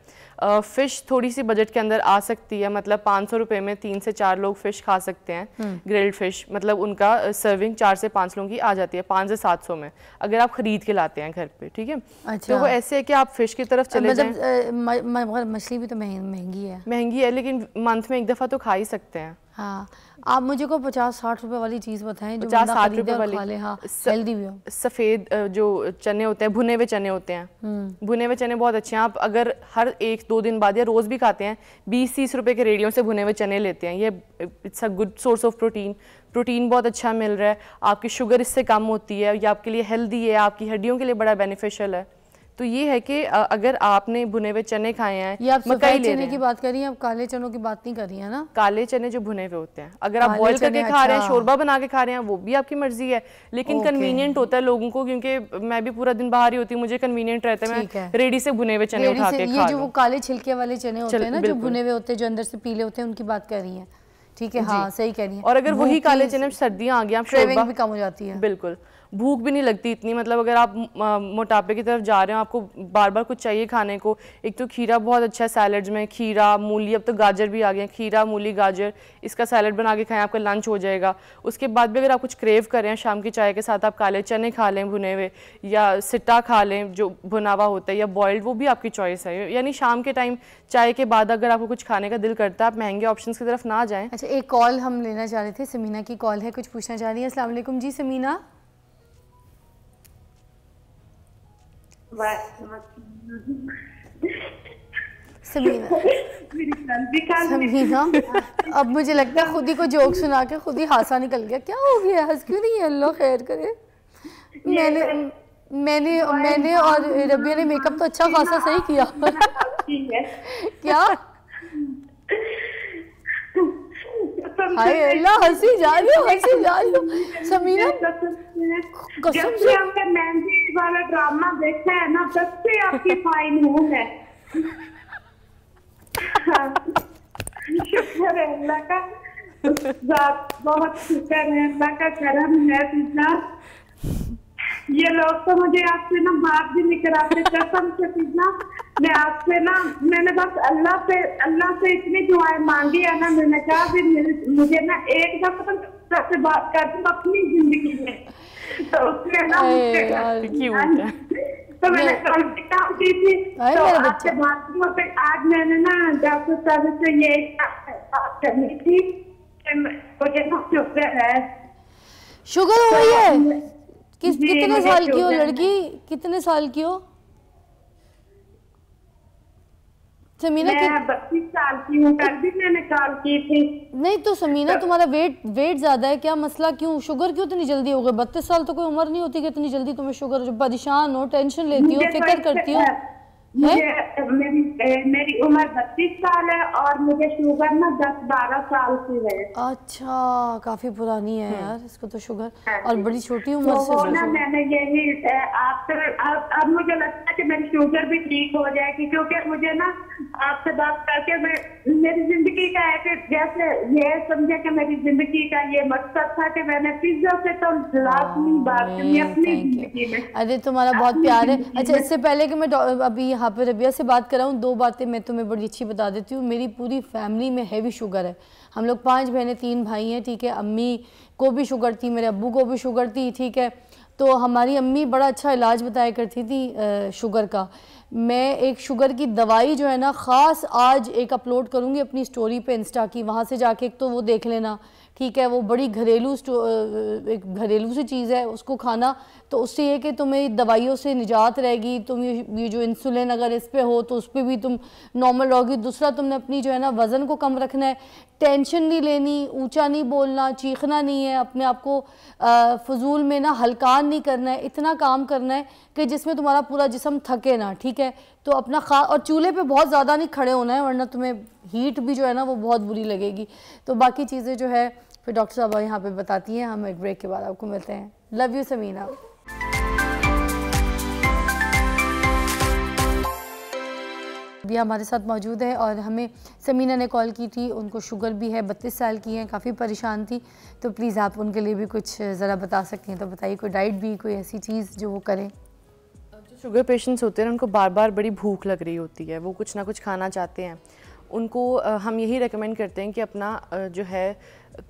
फ़िश थोड़ी सी बजट के अंदर आ सकती है मतलब पाँच सौ रुपये में तीन से चार लोग फ़िश खा सकते हैं ग्रिल्ड हम्म। फ़िश मतलब उनका सर्विंग चार से पाँच लोगों की आ जाती है पाँच से सात सौ में अगर आप ख़रीद के लाते हैं घर पे ठीक है अच्छा। तो वो ऐसे है कि आप फ़िश की तरफ चले मतलब मछली भी तो महंगी है महंगी है लेकिन मंथ में एक दफ़ा तो खा ही सकते हैं हाँ आप मुझे को पचास साठ रुपए वाली चीज बताएं जो पचास साठ रुपए वाले हाँ भी हो सफ़ेद जो चने होते हैं भुने हुए चने होते हैं हम्म। भुने हुए चने बहुत अच्छे हैं आप अगर हर एक दो दिन बाद या रोज़ भी खाते हैं बीस तीस रुपए के रेडियो से भुने हुए चने लेते हैं ये it's a good source of protein protein बहुत अच्छा मिल रहा है आपकी शुगर इससे कम होती है या आपके लिए हेल्दी है आपकी हड्डियों के लिए बड़ा बेनिफिशियल है तो ये है कि अगर आपने भुने हुए चने खाए हैं या ले चने की बात कर रही आप काले चनों की बात नहीं कर रही है ना काले चने जो भुने हुए होते हैं अगर आप बॉईल करके खा रहे हैं अच्छा। शोरबा बना के खा रहे हैं वो भी आपकी मर्जी है लेकिन कन्वीनियंट होता है लोगों को क्योंकि मैं भी पूरा दिन बाहर ही होती हूँ मुझे कन्वीनियंट रहता है रेडी से भुने हुए चने उठा के जो वो काले छिलके वाले चने होते हैं ना जो भुने हुए होते हैं जो अंदर से पीले होते हैं उनकी बात कर रही है ठीक है हाँ सही कह रही है और अगर वही काले चने सर्दियाँ आ गई आप भी कम हो जाती है बिल्कुल भूख भी नहीं लगती इतनी मतलब अगर आप मोटापे की तरफ जा रहे हो आपको बार बार कुछ चाहिए खाने को एक तो खीरा बहुत अच्छा है सैलड्स में खीरा मूली अब तो गाजर भी आ गए खीरा मूली गाजर इसका सैलड बना के खाएं आपका लंच हो जाएगा उसके बाद भी अगर आप कुछ क्रेव करें शाम की चाय के साथ आप काले चने खा लें भुने हुए या सिट्टा खा लें जो भुनावा हुआ होता है या बॉयल्ड वो भी आपकी चॉइस है यानी शाम के टाइम चाय के बाद अगर आपको कुछ खाने का दिल करता है आप महंगे ऑप्शन की तरफ ना जाएँ अच्छा एक कॉल हम लेना चाह रहे थे समीना की कॉल है कुछ पूछना चाह रही है असलम जी समीना समीना अब मुझे लगता है खुद ही को जोक सुना के खुद ही हासा निकल गया क्या हो गया हंस क्यों नहीं अल्लाह खैर करे मैंने मैंने मैंने और रबिया ने मेकअप तो अच्छा खासा सही किया क्या हाय अल्लाह हंसी जा रही हूं हंसी जा रही हूं समीरा कसम से हमने मेहंदी वाला ड्रामा देखा है ना तब से आपकी फाइन हो मैं शुक्र है अल्लाह का बहुत शुक्र है अल्लाह का करम है इतना ये लोग तो मुझे आपसे ना बात भी नहीं कराते कसम से पिज्जा अपने आप से ना मैंने बस अल्लाह से अल्लाह से इतनी दुआएं मांगी है ना मैंने कहा कि मुझे ना एक दफा तो से बात कर दू अपनी जिंदगी में तो उसने ना मुझे हाँ तो मैंने काम की थी तो आपसे बात पे आज मैंने ना डॉक्टर साहब से ये बात करनी थी मुझे ना शुक्र है शुगर तो रही है किस कितने साल की हो लड़की कितने साल की हो समीना मैं बत्तीस साल की हूँ कल भी मैंने कॉल की थी नहीं तो समीना तो- तुम्हारा वेट वेट ज्यादा है क्या मसला क्यों शुगर क्यों इतनी जल्दी हो गई बत्तीस साल तो कोई उम्र नहीं होती कि इतनी जल्दी तुम्हें शुगर परेशान हो टेंशन लेती हो फिक्र तो करती हो मेरी, उम्र बत्तीस साल है और मुझे शुगर ना दस बारह साल की है अच्छा काफी पुरानी है हम्म। यार इसको तो शुगर हाँ और बड़ी छोटी उम्र तो से ना मैंने यही आपसे अब मुझे लगता है कि मेरी शुगर भी ठीक हो जाएगी क्योंकि मुझे ना आपसे बात करके मेरी जिंदगी का है कि जैसे ये समझे कि मेरी जिंदगी का ये मकसद था कि मैंने पिज्जा से तो लाजमी बात हाँ, अपनी अरे तुम्हारा बहुत प्यार है अच्छा इससे पहले की मैं अभी यहाँ पर रबिया से बात कर रहा हूँ दो बातें मैं तुम्हें बड़ी अच्छी बता देती हूँ मेरी पूरी फैमिली में हैवी शुगर है हम लोग पाँच बहनें तीन भाई हैं ठीक है अम्मी को भी शुगर थी मेरे अबू को भी शुगर थी ठीक है तो हमारी अम्मी बड़ा अच्छा इलाज बताया करती थी शुगर का मैं एक शुगर की दवाई जो है ना ख़ास आज एक अपलोड करूँगी अपनी स्टोरी पर इंस्टा की वहाँ से जाके एक तो वो देख लेना ठीक है वो बड़ी घरेलू एक घरेलू सी चीज़ है उसको खाना तो उससे ये कि तुम्हें दवाइयों से निजात रहेगी तुम ये ये जो इंसुलिन अगर इस पर हो तो उस पर भी तुम नॉर्मल रहोगी दूसरा तुमने अपनी जो है ना वज़न को कम रखना है टेंशन नहीं लेनी ऊंचा नहीं बोलना चीखना नहीं है अपने आप को फजूल में ना हल्कान नहीं करना है इतना काम करना है कि जिसमें तुम्हारा पूरा जिसम थके ना ठीक है तो अपना खा और चूल्हे पे बहुत ज़्यादा नहीं खड़े होना है वरना तुम्हें हीट भी जो है ना वो बहुत बुरी लगेगी तो बाकी चीज़ें जो है फिर डॉक्टर साहब यहाँ पे बताती हैं हम एक ब्रेक के बाद आपको मिलते हैं लव यू समीना भी हमारे साथ मौजूद है और हमें समीना ने कॉल की थी उनको शुगर भी है बत्तीस साल की है काफ़ी परेशान थी तो प्लीज़ आप उनके लिए भी कुछ ज़रा बता सकते हैं तो बताइए कोई डाइट भी कोई ऐसी चीज़ जो वो करें जो शुगर पेशेंट्स होते हैं उनको बार बार बड़ी भूख लग रही होती है वो कुछ ना कुछ खाना चाहते हैं उनको हम यही रेकमेंड करते हैं कि अपना जो है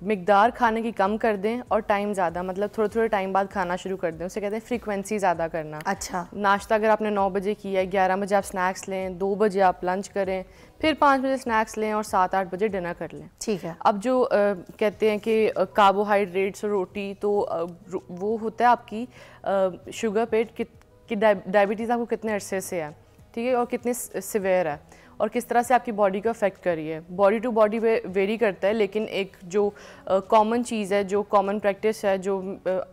मकदार खाने की कम कर दें और टाइम ज़्यादा मतलब थोड़े थोड़े टाइम बाद खाना शुरू कर दें उसे कहते हैं फ्रीक्वेंसी ज़्यादा करना अच्छा नाश्ता अगर आपने नौ बजे किया है ग्यारह बजे आप स्नैक्स लें दो बजे आप लंच करें फिर पाँच बजे स्नैक्स लें और सात आठ बजे डिनर कर लें ठीक है अब जो आ, कहते हैं कि कार्बोहाइड्रेट्स रोटी तो आ, वो होता है आपकी आ, शुगर पेट कि डायबिटीज़ आपको कितने अरसे से है ठीक है और कितने सिवेयर है और किस तरह से आपकी बॉडी को अफेक्ट कर रही है बॉडी टू बॉडी वेरी करता है लेकिन एक जो कॉमन चीज़ है जो कॉमन प्रैक्टिस है जो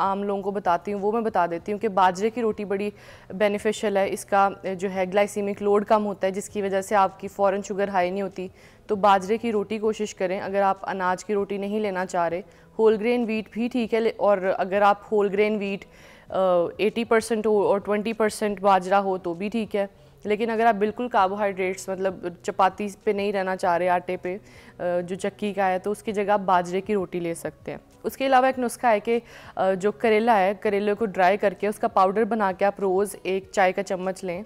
आम लोगों को बताती हूँ वो मैं बता देती हूँ कि बाजरे की रोटी बड़ी बेनिफिशियल है इसका जो है ग्लाइसीमिक लोड कम होता है जिसकी वजह से आपकी फ़ौरन शुगर हाई नहीं होती तो बाजरे की रोटी कोशिश करें अगर आप अनाज की रोटी नहीं लेना चाह रहे होल ग्रेन वीट भी ठीक है और अगर आप whole grain wheat eighty percent हो और ट्वेंटी परसेंट बाजरा हो तो भी ठीक है लेकिन अगर आप बिल्कुल कार्बोहाइड्रेट्स मतलब चपाती पे नहीं रहना चाह रहे आटे पे जो चक्की का है तो उसकी जगह आप बाजरे की रोटी ले सकते हैं उसके अलावा एक नुस्खा है कि जो करेला है करेले को ड्राई करके उसका पाउडर बना के आप रोज़ एक चाय का चम्मच लें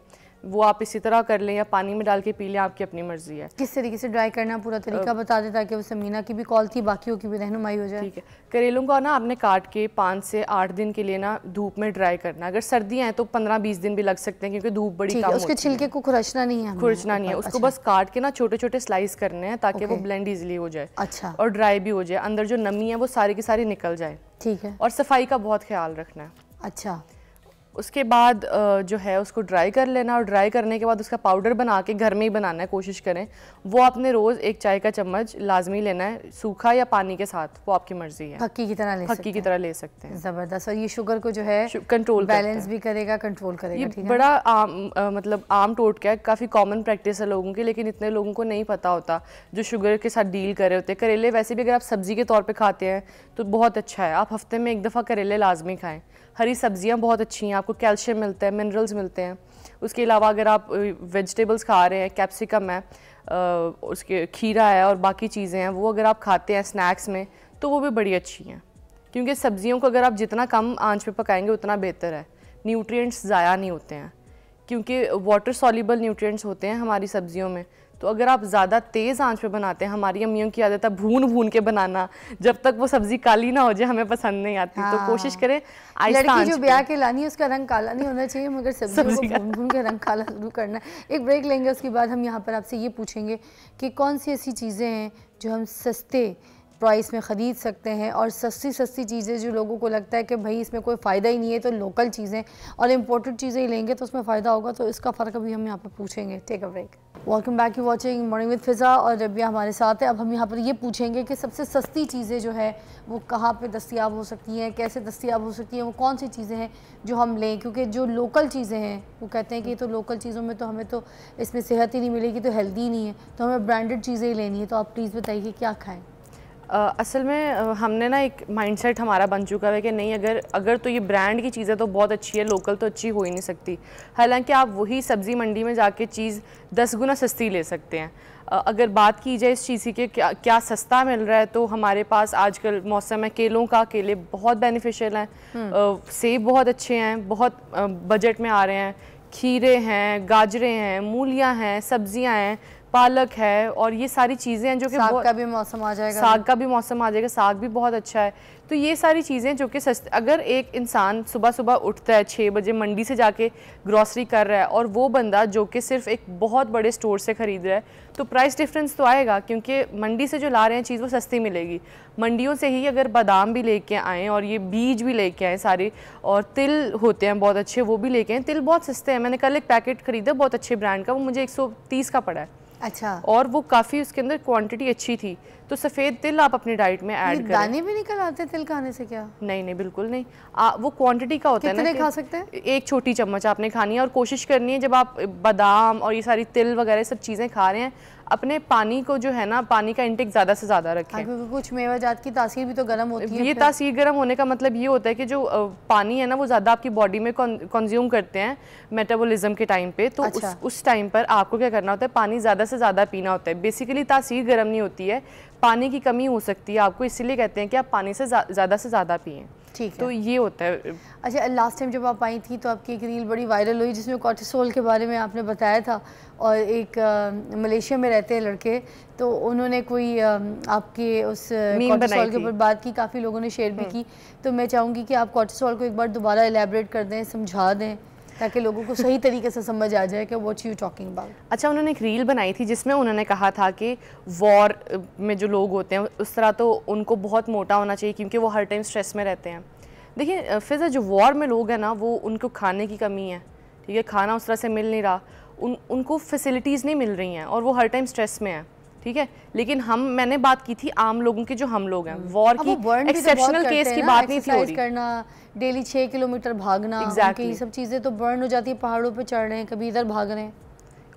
वो आप इसी तरह कर लें या पानी में डाल के पी लें आपकी अपनी मर्जी है किस तरीके से ड्राई करना पूरा तरीका आ, बता दे ताकि वो समीना की भी कॉल थी बाकियों की भी रहनुमाई हो जाए ठीक है करेलों का ना आपने काट के पाँच से आठ दिन के लिए ना धूप में ड्राई करना अगर सर्दियाँ हैं तो पंद्रह बीस दिन भी लग सकते हैं क्योंकि धूप बड़ी कम उसके छिलके को खुरचना नहीं है खुरचना नहीं है उसको अच्छा। बस काट के ना छोटे छोटे स्लाइस करने हैं ताकि वो ब्लेंड ईजिली हो जाए अच्छा और ड्राई भी हो जाए अंदर जो नमी है वो सारी की सारी निकल जाए ठीक है और सफाई का बहुत ख्याल रखना है अच्छा उसके बाद जो है उसको ड्राई कर लेना और ड्राई करने के बाद उसका पाउडर बना के घर में ही बनाना है कोशिश करें वो आपने रोज़ एक चाय का चम्मच लाजमी लेना है सूखा या पानी के साथ वो आपकी मर्जी है हक्की की तरह ले हक्की की तरह ले सकते हैं ज़बरदस्त और ये शुगर को जो है कंट्रोल बैलेंस भी करेगा कंट्रोल करेगा ये बड़ा आम आ, मतलब आम टोट क्या काफ़ी कॉमन प्रैक्टिस है लोगों की लेकिन इतने लोगों को नहीं पता होता जो शुगर के साथ डील कर रहे होते करेले वैसे भी अगर आप सब्ज़ी के तौर पर खाते हैं तो बहुत अच्छा है आप हफ्ते में एक दफ़ा करेले लाजमी खाएँ हरी सब्जियां बहुत अच्छी हैं आपको कैल्शियम मिलता है मिनरल्स मिलते हैं उसके अलावा अगर आप वेजिटेबल्स खा रहे हैं कैप्सिकम है उसके खीरा है और बाकी चीज़ें हैं वो अगर आप खाते हैं स्नैक्स में तो वो भी बड़ी अच्छी हैं क्योंकि सब्जियों को अगर आप जितना कम आंच पे पकाएंगे उतना बेहतर है न्यूट्रिएंट्स ज़ाया नहीं होते हैं क्योंकि वाटर सॉल्यूबल न्यूट्रिएंट्स होते हैं हमारी सब्जियों में तो अगर आप ज़्यादा तेज़ आंच पे बनाते हैं हमारी अम्मियों की आदत है भून भून के बनाना जब तक वो सब्जी काली ना हो जाए हमें पसंद नहीं आती तो हाँ। तो कोशिश करें लड़की जो ब्याह के लानी है उसका रंग काला नहीं होना चाहिए मगर सब्जी को भून के रंग काला शुरू करना एक ब्रेक लेंगे उसके बाद हम यहाँ पर आपसे ये पूछेंगे कि कौन सी ऐसी चीज़ें हैं जो हम सस्ते प्राइस में ख़रीद सकते हैं और सस्ती सस्ती चीज़ें जो लोगों को लगता है कि भाई इसमें कोई फ़ायदा ही नहीं है तो लोकल चीज़ें और इम्पोर्टेड चीज़ें ही लेंगे तो उसमें फ़ायदा होगा तो इसका फ़र्क अभी हम यहाँ पर पूछेंगे take a break welcome back you watching morning with Fiza और रबिया हमारे साथ है अब हम यहाँ पर ये पूछेंगे कि सबसे सस्ती चीज़ें जो है वो कहाँ पर दस्तियाब हो सकती हैं कैसे दस्तियाब हो सकती हैं वो कौन सी चीज़ें हैं जो हम लें क्योंकि जो लोकल चीज़ें हैं वो कहते हैं कि तो लोकल चीज़ों में तो हमें तो इसमें सेहत ही नहीं मिलेगी तो हेल्दी नहीं है तो हमें ब्रांडेड चीज़ें ही लेनी है तो आप प्लीज़ बताइए क्या खाएँ असल में हमने ना एक माइंडसेट हमारा बन चुका है कि नहीं अगर अगर तो ये ब्रांड की चीज़ है तो बहुत अच्छी है लोकल तो अच्छी हो ही नहीं सकती हालांकि आप वही सब्ज़ी मंडी में जाके चीज़ दस गुना सस्ती ले सकते हैं अगर बात की जाए इस चीज़ की क्या क्या सस्ता मिल रहा है तो हमारे पास आजकल मौसम है केलों का केले बहुत बेनिफिशियल हैं हम्म। सेब बहुत अच्छे हैं बहुत बजट में आ रहे हैं खीरे हैं गाजरे हैं मूलियाँ हैं सब्ज़ियाँ हैं पालक है और ये सारी चीज़ें हैं जो कि साग का भी मौसम आ जाएगा साग का भी मौसम आ जाएगा साग भी बहुत अच्छा है तो ये सारी चीज़ें जो कि सस्ते अगर एक इंसान सुबह सुबह उठता है छः बजे मंडी से जाके ग्रॉसरी कर रहा है और वो बंदा जो कि सिर्फ एक बहुत बड़े स्टोर से ख़रीद रहा है तो प्राइस डिफरेंस तो आएगा क्योंकि मंडी से जो ला रहे हैं चीज़ वो सस्ती मिलेगी मंडियों से ही अगर बादाम भी लेके आएँ और ये बीज भी लेके आएँ सारे और तिल होते हैं बहुत अच्छे वो भी लेके आएँ तिल बहुत सस्ते हैं मैंने कल एक पैकेट ख़रीदा बहुत अच्छे ब्रांड का वो मुझे एक का पड़ा है अच्छा और वो काफ़ी उसके अंदर क्वांटिटी अच्छी थी तो सफ़ेद तिल आप अपनी डाइट में ऐड करें दाने भी निकल आते हैं तिल खाने से क्या नहीं नहीं बिल्कुल नहीं आ, वो क्वांटिटी का होता है ना खा सकते हैं एक छोटी चम्मच आपने खानी है और कोशिश करनी है जब आप बादाम और ये सारी तिल वगैरह सब चीज़ें खा रहे हैं अपने पानी को जो है ना पानी का इंटेक ज़्यादा से ज़्यादा रखें क्योंकि कुछ मेवा जात की तासीर भी तो गर्म होती है ये तासीर गर्म होने का मतलब ये होता है कि जो पानी है ना वो ज़्यादा आपकी बॉडी में कंज्यूम करते हैं मेटाबॉलिज्म के टाइम पे तो अच्छा। उस टाइम पर आपको क्या करना होता है पानी ज़्यादा से ज़्यादा पीना होता है बेसिकली तासीर गर्म नहीं होती है पानी की कमी हो सकती है आपको इसीलिए कहते हैं कि आप पानी से ज़्यादा से ज़्यादा पिए ठीक तो ये होता है अच्छा लास्ट टाइम जब आप आई थी तो आपकी एक रील बड़ी वायरल हुई जिसमें कॉर्टिसोल के बारे में आपने बताया था और एक मलेशिया में रहते हैं लड़के तो उन्होंने कोई आ, आपके उस कॉर्टिसोल के ऊपर बात की काफ़ी लोगों ने शेयर भी हम्म। की तो मैं चाहूँगी कि आप कॉर्टिसोल को एक बार दोबारा एलेबरेट कर दें समझा दें ताकि लोगों को सही तरीके से समझ आ जाए कि वॉट यू टॉकिंग अबाउट अच्छा उन्होंने एक रील बनाई थी जिसमें उन्होंने कहा था कि वॉर में जो लोग होते हैं उस तरह तो उनको बहुत मोटा होना चाहिए क्योंकि वो हर टाइम स्ट्रेस में रहते हैं देखिए फिजा जो वॉर में लोग हैं ना वो उनको खाने की कमी है ठीक है खाना उस तरह से मिल नहीं रहा उन उनको फैसिलिटीज़ नहीं मिल रही हैं और वो हर टाइम स्ट्रेस में हैं ठीक है लेकिन हम मैंने बात की थी आम लोगों के जो हम लोग हैं वॉर हम्म। की एक्सेप्शनल तो केस की बात नहीं थी करना डेली छः किलोमीटर भागना exactly. सब चीज़ें तो बर्न हो जाती है पहाड़ों पे चढ़ रहे हैं कभी इधर भाग रहे हैं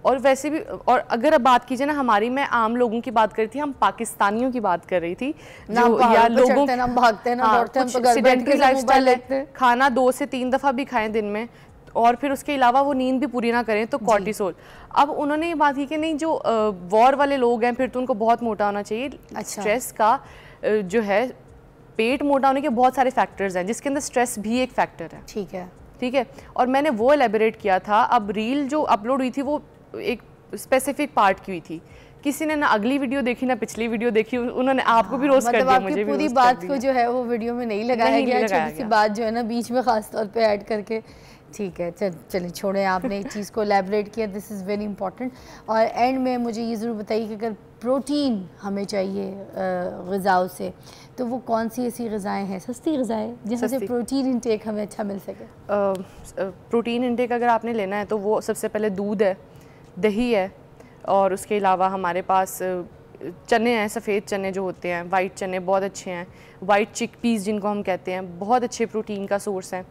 और वैसे भी और अगर अब बात कीजिए ना हमारी मैं आम लोगों की बात कर रही थी हम पाकिस्तानियों की बात कर रही थी जो या लोगों भागते हाँ, तो हैं खाना दो से तीन दफ़ा भी खाएं दिन में और फिर उसके अलावा वो नींद भी पूरी ना करें तो कॉर्टिसोल अब उन्होंने ये बात की कि नहीं जो वॉर वाले लोग हैं फिर तो उनको बहुत मोटा होना चाहिए अच्छा। स्ट्रेस का जो है पेट मोटा होने के बहुत सारे फैक्टर्स हैं जिसके अंदर स्ट्रेस भी एक फैक्टर है ठीक है ठीक है और मैंने वो एलेबरेट किया था अब रील जो अपलोड हुई थी वो एक स्पेसिफिक पार्ट की हुई थी किसी ने ना अगली वीडियो देखी ना पिछली वीडियो देखी उन्होंने आपको भी हाँ, रोज मतलब कर दिया मुझे पूरी बात को जो है वो वीडियो में नहीं लगाया नहीं गया छोटी सी बात जो है ना बीच में खास तौर पे ऐड करके ठीक है चल चलिए छोड़ें आपने एक चीज़ को एलेबरेट किया दिस इज़ वेरी इंपॉर्टेंट और एंड में मुझे ये ज़रूर बताइए कि अगर प्रोटीन हमें चाहिए गज़ाओं से तो वो कौन सी ऐसी गज़ाएँ हैं सस्ती गज़ाएँ जिससे प्रोटीन इनटेक हमें अच्छा मिल सके प्रोटीन इनटेक अगर आपने लेना है तो वो सबसे पहले दूध है दही है और उसके अलावा हमारे पास चने हैं सफ़ेद चने जो होते हैं वाइट चने बहुत अच्छे हैं वाइट चिक पीस जिनको हम कहते हैं बहुत अच्छे प्रोटीन का सोर्स हैं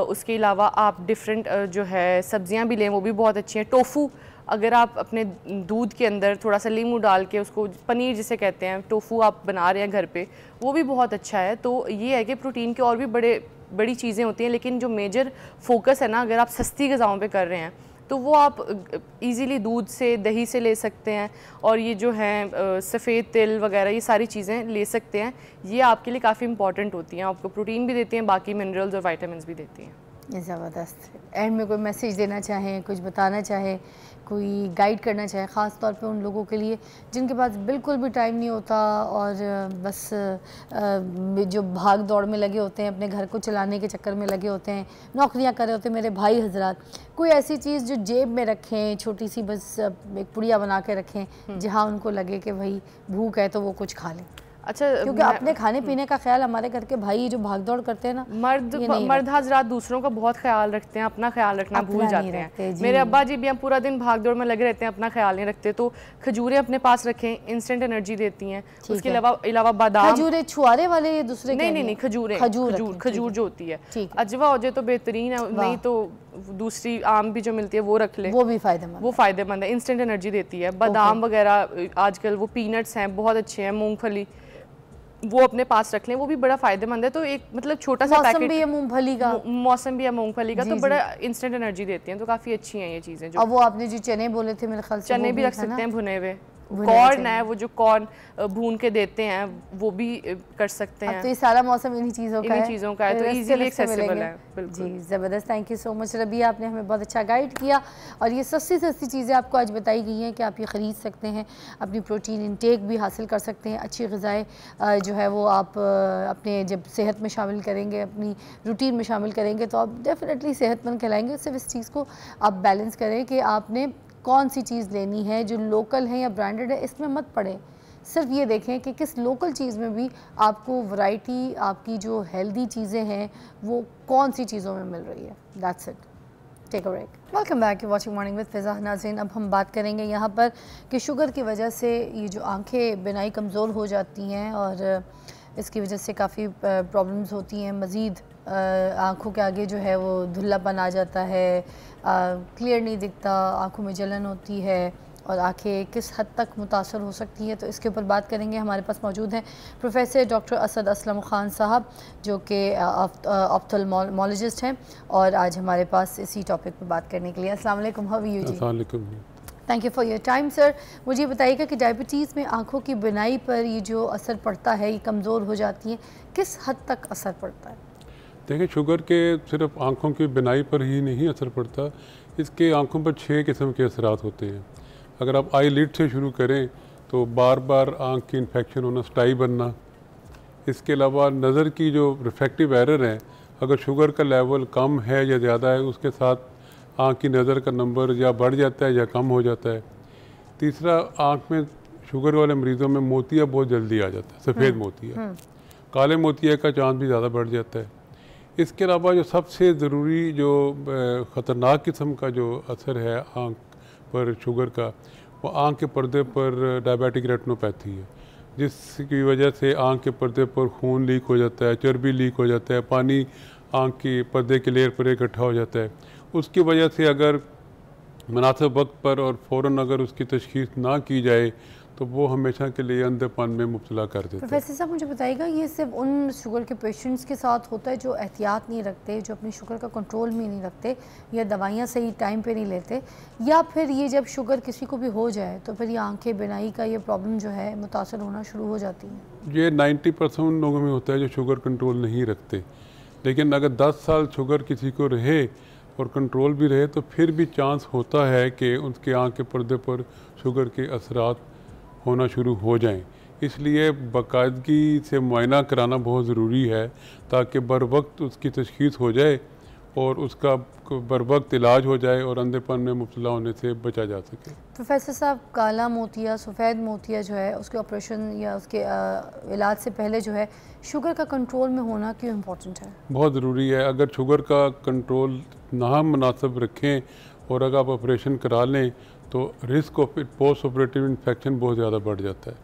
उसके अलावा आप डिफरेंट जो है सब्ज़ियाँ भी लें वो भी बहुत अच्छी हैं टोफू अगर आप अपने दूध के अंदर थोड़ा सा लीमू डाल के उसको पनीर जिसे कहते हैं टोफू आप बना रहे हैं घर पे वो भी बहुत अच्छा है तो ये है कि प्रोटीन के और भी बड़े बड़ी चीज़ें होती हैं लेकिन जो मेजर फोकस है ना अगर आप सस्ती गज़ाओं पर कर रहे हैं तो वो आप इजीली दूध से दही से ले सकते हैं और ये जो हैं सफ़ेद तिल वगैरह ये सारी चीज़ें ले सकते हैं ये आपके लिए काफ़ी इंपॉर्टेंट होती हैं आपको प्रोटीन भी देती हैं बाकी मिनरल्स और वाइटामस भी देती हैं ज़बरदस्त एंड में कोई मैसेज देना चाहें कुछ बताना चाहें कोई गाइड करना चाहे ख़ास तौर पे उन लोगों के लिए जिनके पास बिल्कुल भी टाइम नहीं होता और बस जो भाग दौड़ में लगे होते हैं अपने घर को चलाने के चक्कर में लगे होते हैं नौकरियां कर रहे होते हैं मेरे भाई हजरात कोई ऐसी चीज़ जो जेब में रखें छोटी सी बस एक पुड़िया बना के रखें हम्म। जहाँ उनको लगे कि भाई भूख है तो वो कुछ खा लें अच्छा क्योंकि अपने खाने हम्म। पीने का ख्याल हमारे घर के भाई जो भाग दौड़ करते हैं ना मर्द मर्द हजरात दूसरों का बहुत ख्याल रखते हैं अपना ख्याल रखना भूल जाते हैं मेरे अब्बा जी भी हम पूरा दिन भाग दौड़ में लगे रहते हैं अपना ख्याल नहीं रखते तो खजूरें अपने पास रखें इंस्टेंट एनर्जी देती हैं उसके अलावा अलावा बादाम खजूरें छुआरे वाले दूसरे नहीं नहीं नहीं खजूरें खजूर खजूर जो होती है अजवा हो जाए तो बेहतरीन है नहीं तो दूसरी आम भी जो मिलती है वो रख ले वो भी फायदेमंद वो फायदेमंद है इंस्टेंट एनर्जी देती है बादाम वगैरह आजकल वो पीनट्स हैं बहुत अच्छे हैं मूंगफली वो अपने पास रख लें वो भी बड़ा फायदेमंद है तो एक मतलब छोटा सा पैकेट भी है मूंगफली का मौसम भी है मूंगफली का तो बड़ा इंस्टेंट एनर्जी देती है तो काफ़ी अच्छी हैं ये चीज़ें जो वो आपने जो चने बोले थे मेरे ख्याल चने भी रख सकते हैं भुने हुए कॉर्न है वो जो कॉर्न भून के देते हैं वो भी कर सकते तो हैं तो ये सारा मौसम इन्हीं चीज़ों का चीज़ों का है तो इजीली एक्सेसिबल है जी ज़बरदस्त thank you so much Rabi आपने हमें बहुत अच्छा गाइड किया और ये सस्ती सस्ती चीज़ें आपको आज बताई गई हैं कि आप ये ख़रीद सकते हैं अपनी प्रोटीन इनटेक भी हासिल कर सकते हैं अच्छी गज़ाएँ जो है वो आप अपने जब सेहत में शामिल करेंगे अपनी रूटीन में शामिल करेंगे तो आप डेफ़िनेटली सेहतमंद कहलाएंगे सिर्फ इस चीज़ को आप बैलेंस करें कि आपने कौन सी चीज़ लेनी है जो लोकल है या ब्रांडेड है इसमें मत पड़े सिर्फ ये देखें कि किस लोकल चीज़ में भी आपको वैरायटी आपकी जो हेल्दी चीज़ें हैं वो कौन सी चीज़ों में मिल रही है that's it take break welcome back you watching morning with Fiza Nazneen अब हम बात करेंगे यहाँ पर कि शुगर की वजह से ये जो आंखें बिनाई कमज़ोर हो जाती हैं और इसकी वजह से काफ़ी प्रॉब्लम्स होती हैं मज़ीद आँखों के आगे जो है वो धुल्लापन आ जाता है क्लियर नहीं दिखता आँखों में जलन होती है और आंखें किस हद तक मुतासर हो सकती हैं तो इसके ऊपर बात करेंगे हमारे पास मौजूद हैं प्रोफेसर डॉक्टर असद असलम ख़ान साहब जो कि ऑप्थलमोलॉजिस्ट हैं और आज हमारे पास इसी टॉपिक पर बात करने के लिए असल यू जी thank you for your time sir मुझे बताइएगा कि डायबिटीज़ में आंखों की बिनाई पर ये जो असर पड़ता है ये कमज़ोर हो जाती है किस हद तक असर पड़ता है देखिए शुगर के सिर्फ आँखों की बिनाई पर ही नहीं असर पड़ता इसके आँखों पर छः किस्म के असरात होते हैं अगर आप आई लिड से शुरू करें तो बार बार आँख की इन्फेक्शन होना स्टाई बनना इसके अलावा नज़र की जो रिफेक्टिव एरर है अगर शुगर का लेवल कम है या ज़्यादा है उसके साथ आँख की नज़र का नंबर या बढ़ जाता है या कम हो जाता है तीसरा आँख में शुगर वाले मरीज़ों में मोतिया बहुत जल्दी आ जाता है सफ़ेद हम्म, मोतिया हम्म। काले मोतिया का चांस भी ज़्यादा बढ़ जाता है इसके अलावा जो सबसे ज़रूरी जो ख़तरनाक किस्म का जो असर है आँख पर शुगर का वो आँख के पर्दे पर डायबिटिक रेटनोपैथी है जिसकी वजह से आँख के पर्दे पर खून लीक हो जाता है चर्बी लीक हो जाता है पानी आँख के पर्दे के लेयर पर इकट्ठा हो जाता है उसकी वजह से अगर मुनासिब वक्त पर और फ़ौर अगर उसकी तशखीस ना की जाए तो वो हमेशा के लिए अंधेपन में मुबतला कर देते प्रोफेसर साहब मुझे बताइएगा ये सिर्फ उन शुगर के पेशेंट्स के साथ होता है जो एहतियात नहीं रखते जो अपने शुगर का कंट्रोल में नहीं रखते या दवाइयाँ सही टाइम पे नहीं लेते या फिर ये जब शुगर किसी को भी हो जाए तो फिर ये आंखें बिनाई का ये प्रॉब्लम जो है मुतासर होना शुरू हो जाती है ये नाइन्टी परसेंट लोगों में होता है जो शुगर कंट्रोल नहीं रखते लेकिन अगर दस साल शुगर किसी को रहे और कंट्रोल भी रहे तो फिर भी चांस होता है कि उनके आँख के पर्दे पर शुगर के असरात होना शुरू हो जाएं इसलिए बाकायदगी से मुआना कराना बहुत ज़रूरी है ताकि बर वक्त उसकी तशखीस हो जाए और उसका बर वक्त इलाज हो जाए और अंधेपन में मुबला होने से बचा जा सके प्रोफेसर साहब काला मोतिया सफ़ेद मोतिया जो है उसके ऑपरेशन या उसके इलाज से पहले जो है शुगर का कंट्रोल में होना क्यों इम्पोर्टेंट है बहुत ज़रूरी है अगर शुगर का कंट्रोल मुनासब रखें और अगर आप ऑपरेशन करा लें तो risk of post operative infection बहुत ज़्यादा बढ़ जाता है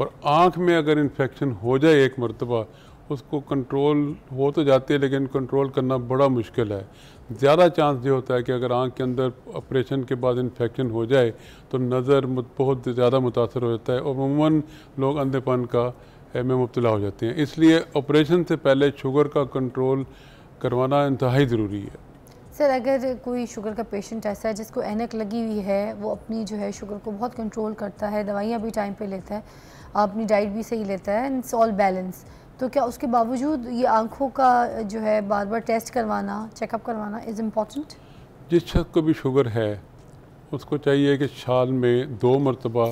और आँख में अगर इन्फेक्शन हो जाए एक मरतबा उसको कंट्रोल हो तो जाती है लेकिन कंट्रोल करना बड़ा मुश्किल है ज़्यादा चांस ये होता है कि अगर आँख के अंदर ऑपरेशन के बाद इन्फेक्शन हो जाए तो नज़र बहुत ज़्यादा मुतासर हो जाता है और अमूमन लोग अंधेपन का में मुबला हो जाते हैं इसलिए ऑपरेशन से पहले शुगर का कंट्रोल करवाना इंतहाई ज़रूरी है सर अगर कोई शुगर का पेशेंट ऐसा है जिसको एनक लगी हुई है वो अपनी जो है शुगर को बहुत कंट्रोल करता है दवाइयाँ भी टाइम पे लेता है अपनी डाइट भी सही लेता है इट्स ऑल बैलेंस तो क्या उसके बावजूद ये आँखों का जो है बार बार टेस्ट करवाना चेकअप करवाना इज़ इम्पॉर्टेंट जिस शख्स को भी शुगर है उसको चाहिए कि साल में दो मरतबा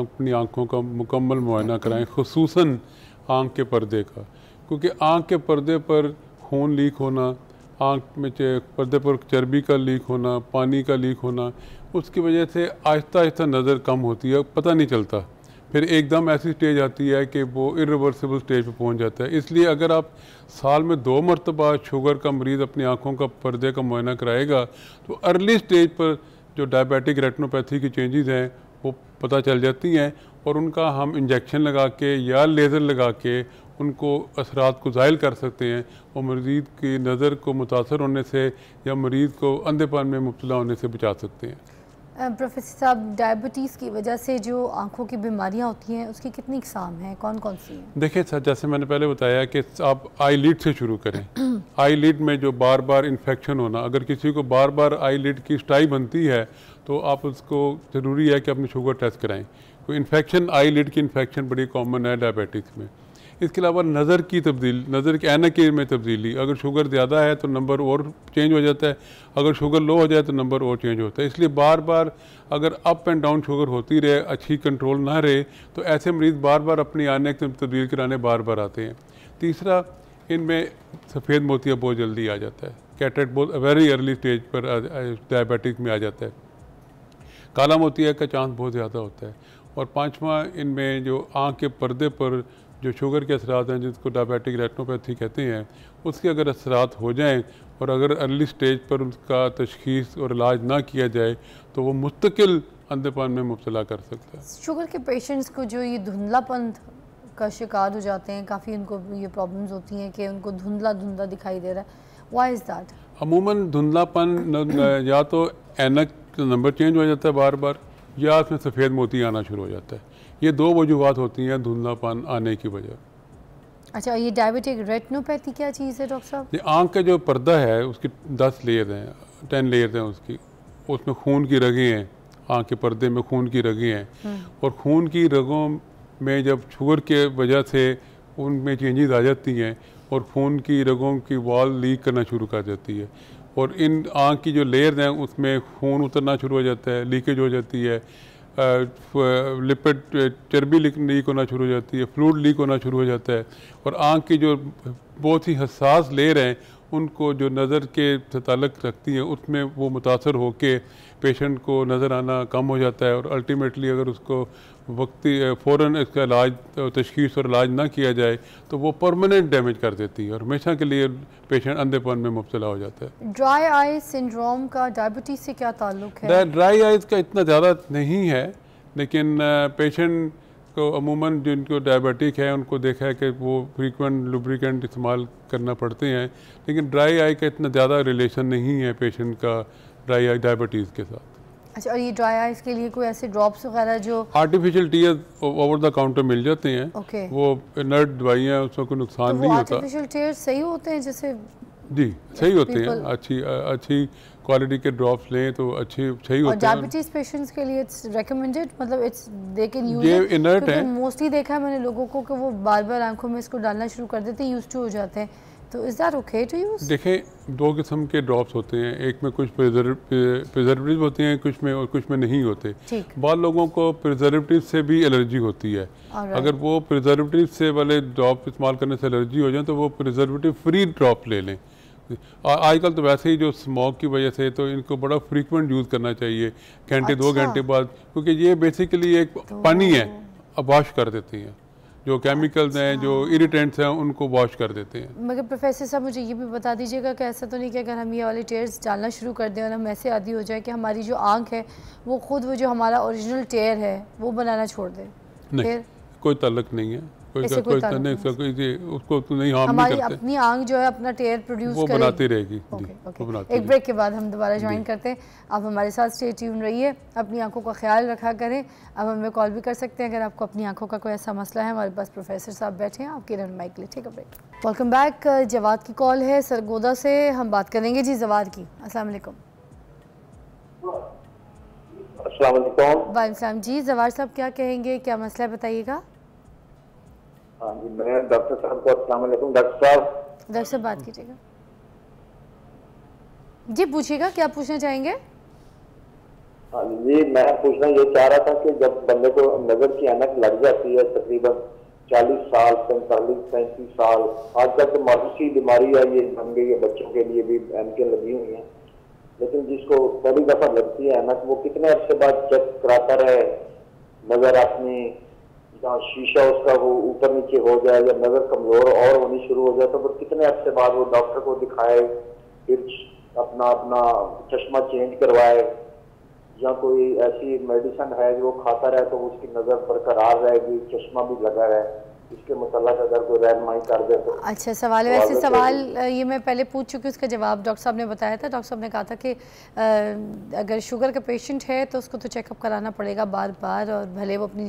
अपनी आँखों का मुकम्मल मुआयना कराएँ खसूस आँख के पर्दे का क्योंकि आँख के पर्दे पर खून लीक होना आँख में पर्दे पर चर्बी का लीक होना पानी का लीक होना उसकी वजह से आहिस्ता आहिस्ता नज़र कम होती है पता नहीं चलता फिर एकदम ऐसी स्टेज आती है कि वो इरिवर्सिबल स्टेज पर पहुंच जाता है इसलिए अगर आप साल में दो मरतबा शुगर का मरीज़ अपनी आँखों का पर्दे का मुआयना कराएगा तो अर्ली स्टेज पर जो डायबिटिक रेटनोपैथी की चेंजेस हैं वो पता चल जाती हैं और उनका हम इंजेक्शन लगा के या लेज़र लगा के उनको असरात को ज़ायल कर सकते हैं और मरीज़ की नज़र को मुतासर होने से या मरीज़ को अंधेपन में मुबतला होने से बचा सकते हैं प्रोफेसर साहब डायबिटीज़ की वजह से जो आंखों की बीमारियां होती हैं उसकी कितनी इकसाम हैं कौन कौन सी हैं देखिए सर जैसे मैंने पहले बताया कि आप आई लिड से शुरू करें आई लिड में जो बार बार इन्फेक्शन होना अगर किसी को बार बार आई लिड की स्टाई बनती है तो आप उसको ज़रूरी है कि अपनी शुगर टेस्ट कराएँ कोई इन्फेक्शन आई लिड की इन्फेक्शन बड़ी कॉमन है डायबिटीज़ में इसके अलावा नज़र की तब्दील नज़र के एना के में तब्दीली अगर शुगर ज़्यादा है तो नंबर और चेंज हो जाता है अगर शुगर लो हो जाए तो नंबर और चेंज होता है इसलिए बार बार अगर अप एंड डाउन शुगर होती रहे अच्छी कंट्रोल ना रहे तो ऐसे मरीज़ बार बार अपनी आने की तब्दील कराने बार बार आते हैं तीसरा इनमें सफ़ेद मोतिया बहुत जल्दी आ जाता है कैटरेट बहुत वेरी अर्ली स्टेज पर डायबिटिक में आ जाता है काला मोतिया का चांस बहुत ज़्यादा होता है और पाँचवा इनमें जो आँख के पर्दे पर जो शुगर के असरात हैं जिसको डायबिटिक रेटनोपैथी कहते हैं उसके अगर असरात हो जाएँ और अगर अर्ली स्टेज पर उसका तशखीस और इलाज ना किया जाए तो वो मुस्तकिल अंधेपन में मुबला कर सकता है शुगर के पेशेंट्स को जो ये धुंधलापन का शिकार हो जाते हैं काफ़ी उनको ये प्रॉब्लम्स होती हैं कि उनको धुंधला धुंधला दिखाई दे रहा है वाई इज़ दैट अमूमन धुंधलापन या तो एनक नंबर चेंज हो जाता है बार बार या उसमें सफ़ेद मोती आना शुरू हो जाता है ये दो वजूहत होती हैं धुंधलापन आने की वजह अच्छा ये डायबिटिक रेटनोपैथी क्या चीज़ है डॉक्टर साहब ये आँख का जो पर्दा है उसकी दस लेयर हैं टेन लेयर हैं उसकी उसमें खून की रगें हैं आँख के पर्दे में खून की रगें हैं हम्म। और खून की रगों में जब शुगर के वजह से उनमें चेंजेज आ जाती हैं और खून की रगों की वॉल लीक करना शुरू कर जाती है और इन आँख की जो लेयर हैं उसमें खून उतरना शुरू हो जाता है लीकेज हो जाती है लिपिड चर्बी लीक होना शुरू हो जाती है फ्लूड लीक होना शुरू हो जाता है और आँख की जो बहुत ही हसास लेयर हैं उनको जो नज़र के तलक रखती हैं उसमें वो मुतासर होकर पेशेंट को नज़र आना कम हो जाता है और अल्टीमेटली अगर उसको वक्ती फ़ौर इसका इलाज तशखीस और इलाज ना किया जाए तो वो परमानेंट डैमेज कर देती है और हमेशा के लिए पेशेंट अंधेपन में मुबतला हो जाता है ड्राई आई सिंड्रोम का डायबिटीज़ से क्या ताल्लुक है ड्राई आईज़ का इतना ज़्यादा नहीं है लेकिन पेशेंट को अमूमन जिनको डायबिटिक है उनको देखा है कि वो फ्रीकुंट लुब्रिकेंट इस्तेमाल करना पड़ते हैं लेकिन ड्राई आई का इतना ज़्यादा रिलेशन नहीं है पेशेंट का ड्राई आई डायबिटीज़ के साथ अच्छा और ये ड्राई आइज के लिए कोई ऐसे ड्रॉप्स वगैरह जो artificial tear over the counter मिल जाते हैं ओके वो इनर्ट दवाइयां हैं उसमें कोई नुकसान तो नहीं होता आर्टिफिशियल टीयर सही होते हैं जैसे जी सही होते हैं अच्छी अच्छी क्वालिटी के ड्रॉप्स लें तो अच्छे सही होते हैं और डायबिटीज पेशेंट्स के लिए इट्स रेकमेंडेड मतलब इट्स दे कैन यूज ये इनर्ट है मोस्टली देखा है मैंने लोगों को कि वो बार बार आंखों में इसको डालना शुरू कर देते हैं यूज्ड टू हो जाते हैं तो is that okay to use देखें दो किस्म के ड्रॉप्स होते हैं एक में कुछ प्रिजर्वेटिव होते हैं कुछ में और कुछ में नहीं होते बाद लोगों को प्रिजर्वेटिव से भी एलर्जी होती है right. अगर वो प्रिजर्वेटिव से वाले ड्रॉप इस्तेमाल करने से एलर्जी हो जाए तो वो प्रिजर्वेटिव फ्री ड्रॉप ले लें आजकल तो वैसे ही जो स्मोक की वजह से तो इनको बड़ा फ्रीक्वेंट यूज़ करना चाहिए घंटे अच्छा। दो घंटे बाद क्योंकि ये बेसिकली एक तो... पानी है वॉश कर देती हैं जो केमिकल्स हैं जो इरीटेंट्स हैं उनको वॉश कर देते हैं मगर प्रोफेसर साहब मुझे ये भी बता दीजिएगा कि ऐसा तो नहीं कि अगर हम ये वाले टेयर्स डालना शुरू कर दें और हम ऐसे आदि हो जाए कि हमारी जो आंख है वो खुद वो जो हमारा ओरिजिनल टेयर है वो बनाना छोड़ दें नहीं कोई तलक नहीं है कोई कोई उसको तो नहीं नहीं करते अपनी आंख जो है अपना टेयर प्रोड्यूस वो बनाती रहेगी एक ब्रेक के बाद हम दोबारा ज्वाइन करते हैं आप हमारे साथ स्टे ट्यून रहिए अपनी आंखों का ख्याल रखा करें अब हमें कॉल भी कर सकते हैं अगर आपको अपनी आंखों का कोई ऐसा मसला है हमारे पास प्रोफेसर साहब बैठे हैं आपकी रहनमाई के लिए ठीक है ब्रेक वेलकम बैक जवाद की कॉल है सरगोदा से हम बात करेंगे जी जवाद की असल वालेकुम जी जवार साहब क्या कहेंगे क्या मसला बताइएगा हाँ जी मैं डॉक्टर साहब को अस्सलाम डॉक्टर साहब डॉक्टर साहब बात कीजिएगा जी पूछिएगा क्या पूछना चाहेंगे हाँ जी मैं पूछना ये चाह रहा था कि जब बंदे को नजर की अनक लग जाती है तकरीबन चालीस साल पैंतालीस पैंतीस साल आजकल तो मासूस की बीमारी है ये बन गई है बच्चों के लिए भी एनके लगी हुई है लेकिन जिसको पहली दफा लगती है अनक वो कितने अर्से बाद चेक कराता रहे नजर अपनी शीशा उसका वो ऊपर नीचे हो जाए या नज़र कमज़ोर और होनी शुरू हो जाए तो फिर कितने हफ्ते बाद वो डॉक्टर को दिखाए फिर अपना अपना चश्मा चेंज करवाए या कोई ऐसी मेडिसन है जो खाता रहे तो उसकी नज़र बरकरार रहेगी चश्मा भी लगा रहे इसके मतलब अगर कोई रहनमाई कर दे तो अच्छा सवाल वैसे सवाल ये मैं पहले पूछ चुकी उसका जवाब डॉक्टर साहब ने बताया था डॉक्टर साहब ने कहा था कि अगर शुगर का पेशेंट है तो उसको तो चेकअप कराना पड़ेगा बार बार और भले वो अपनी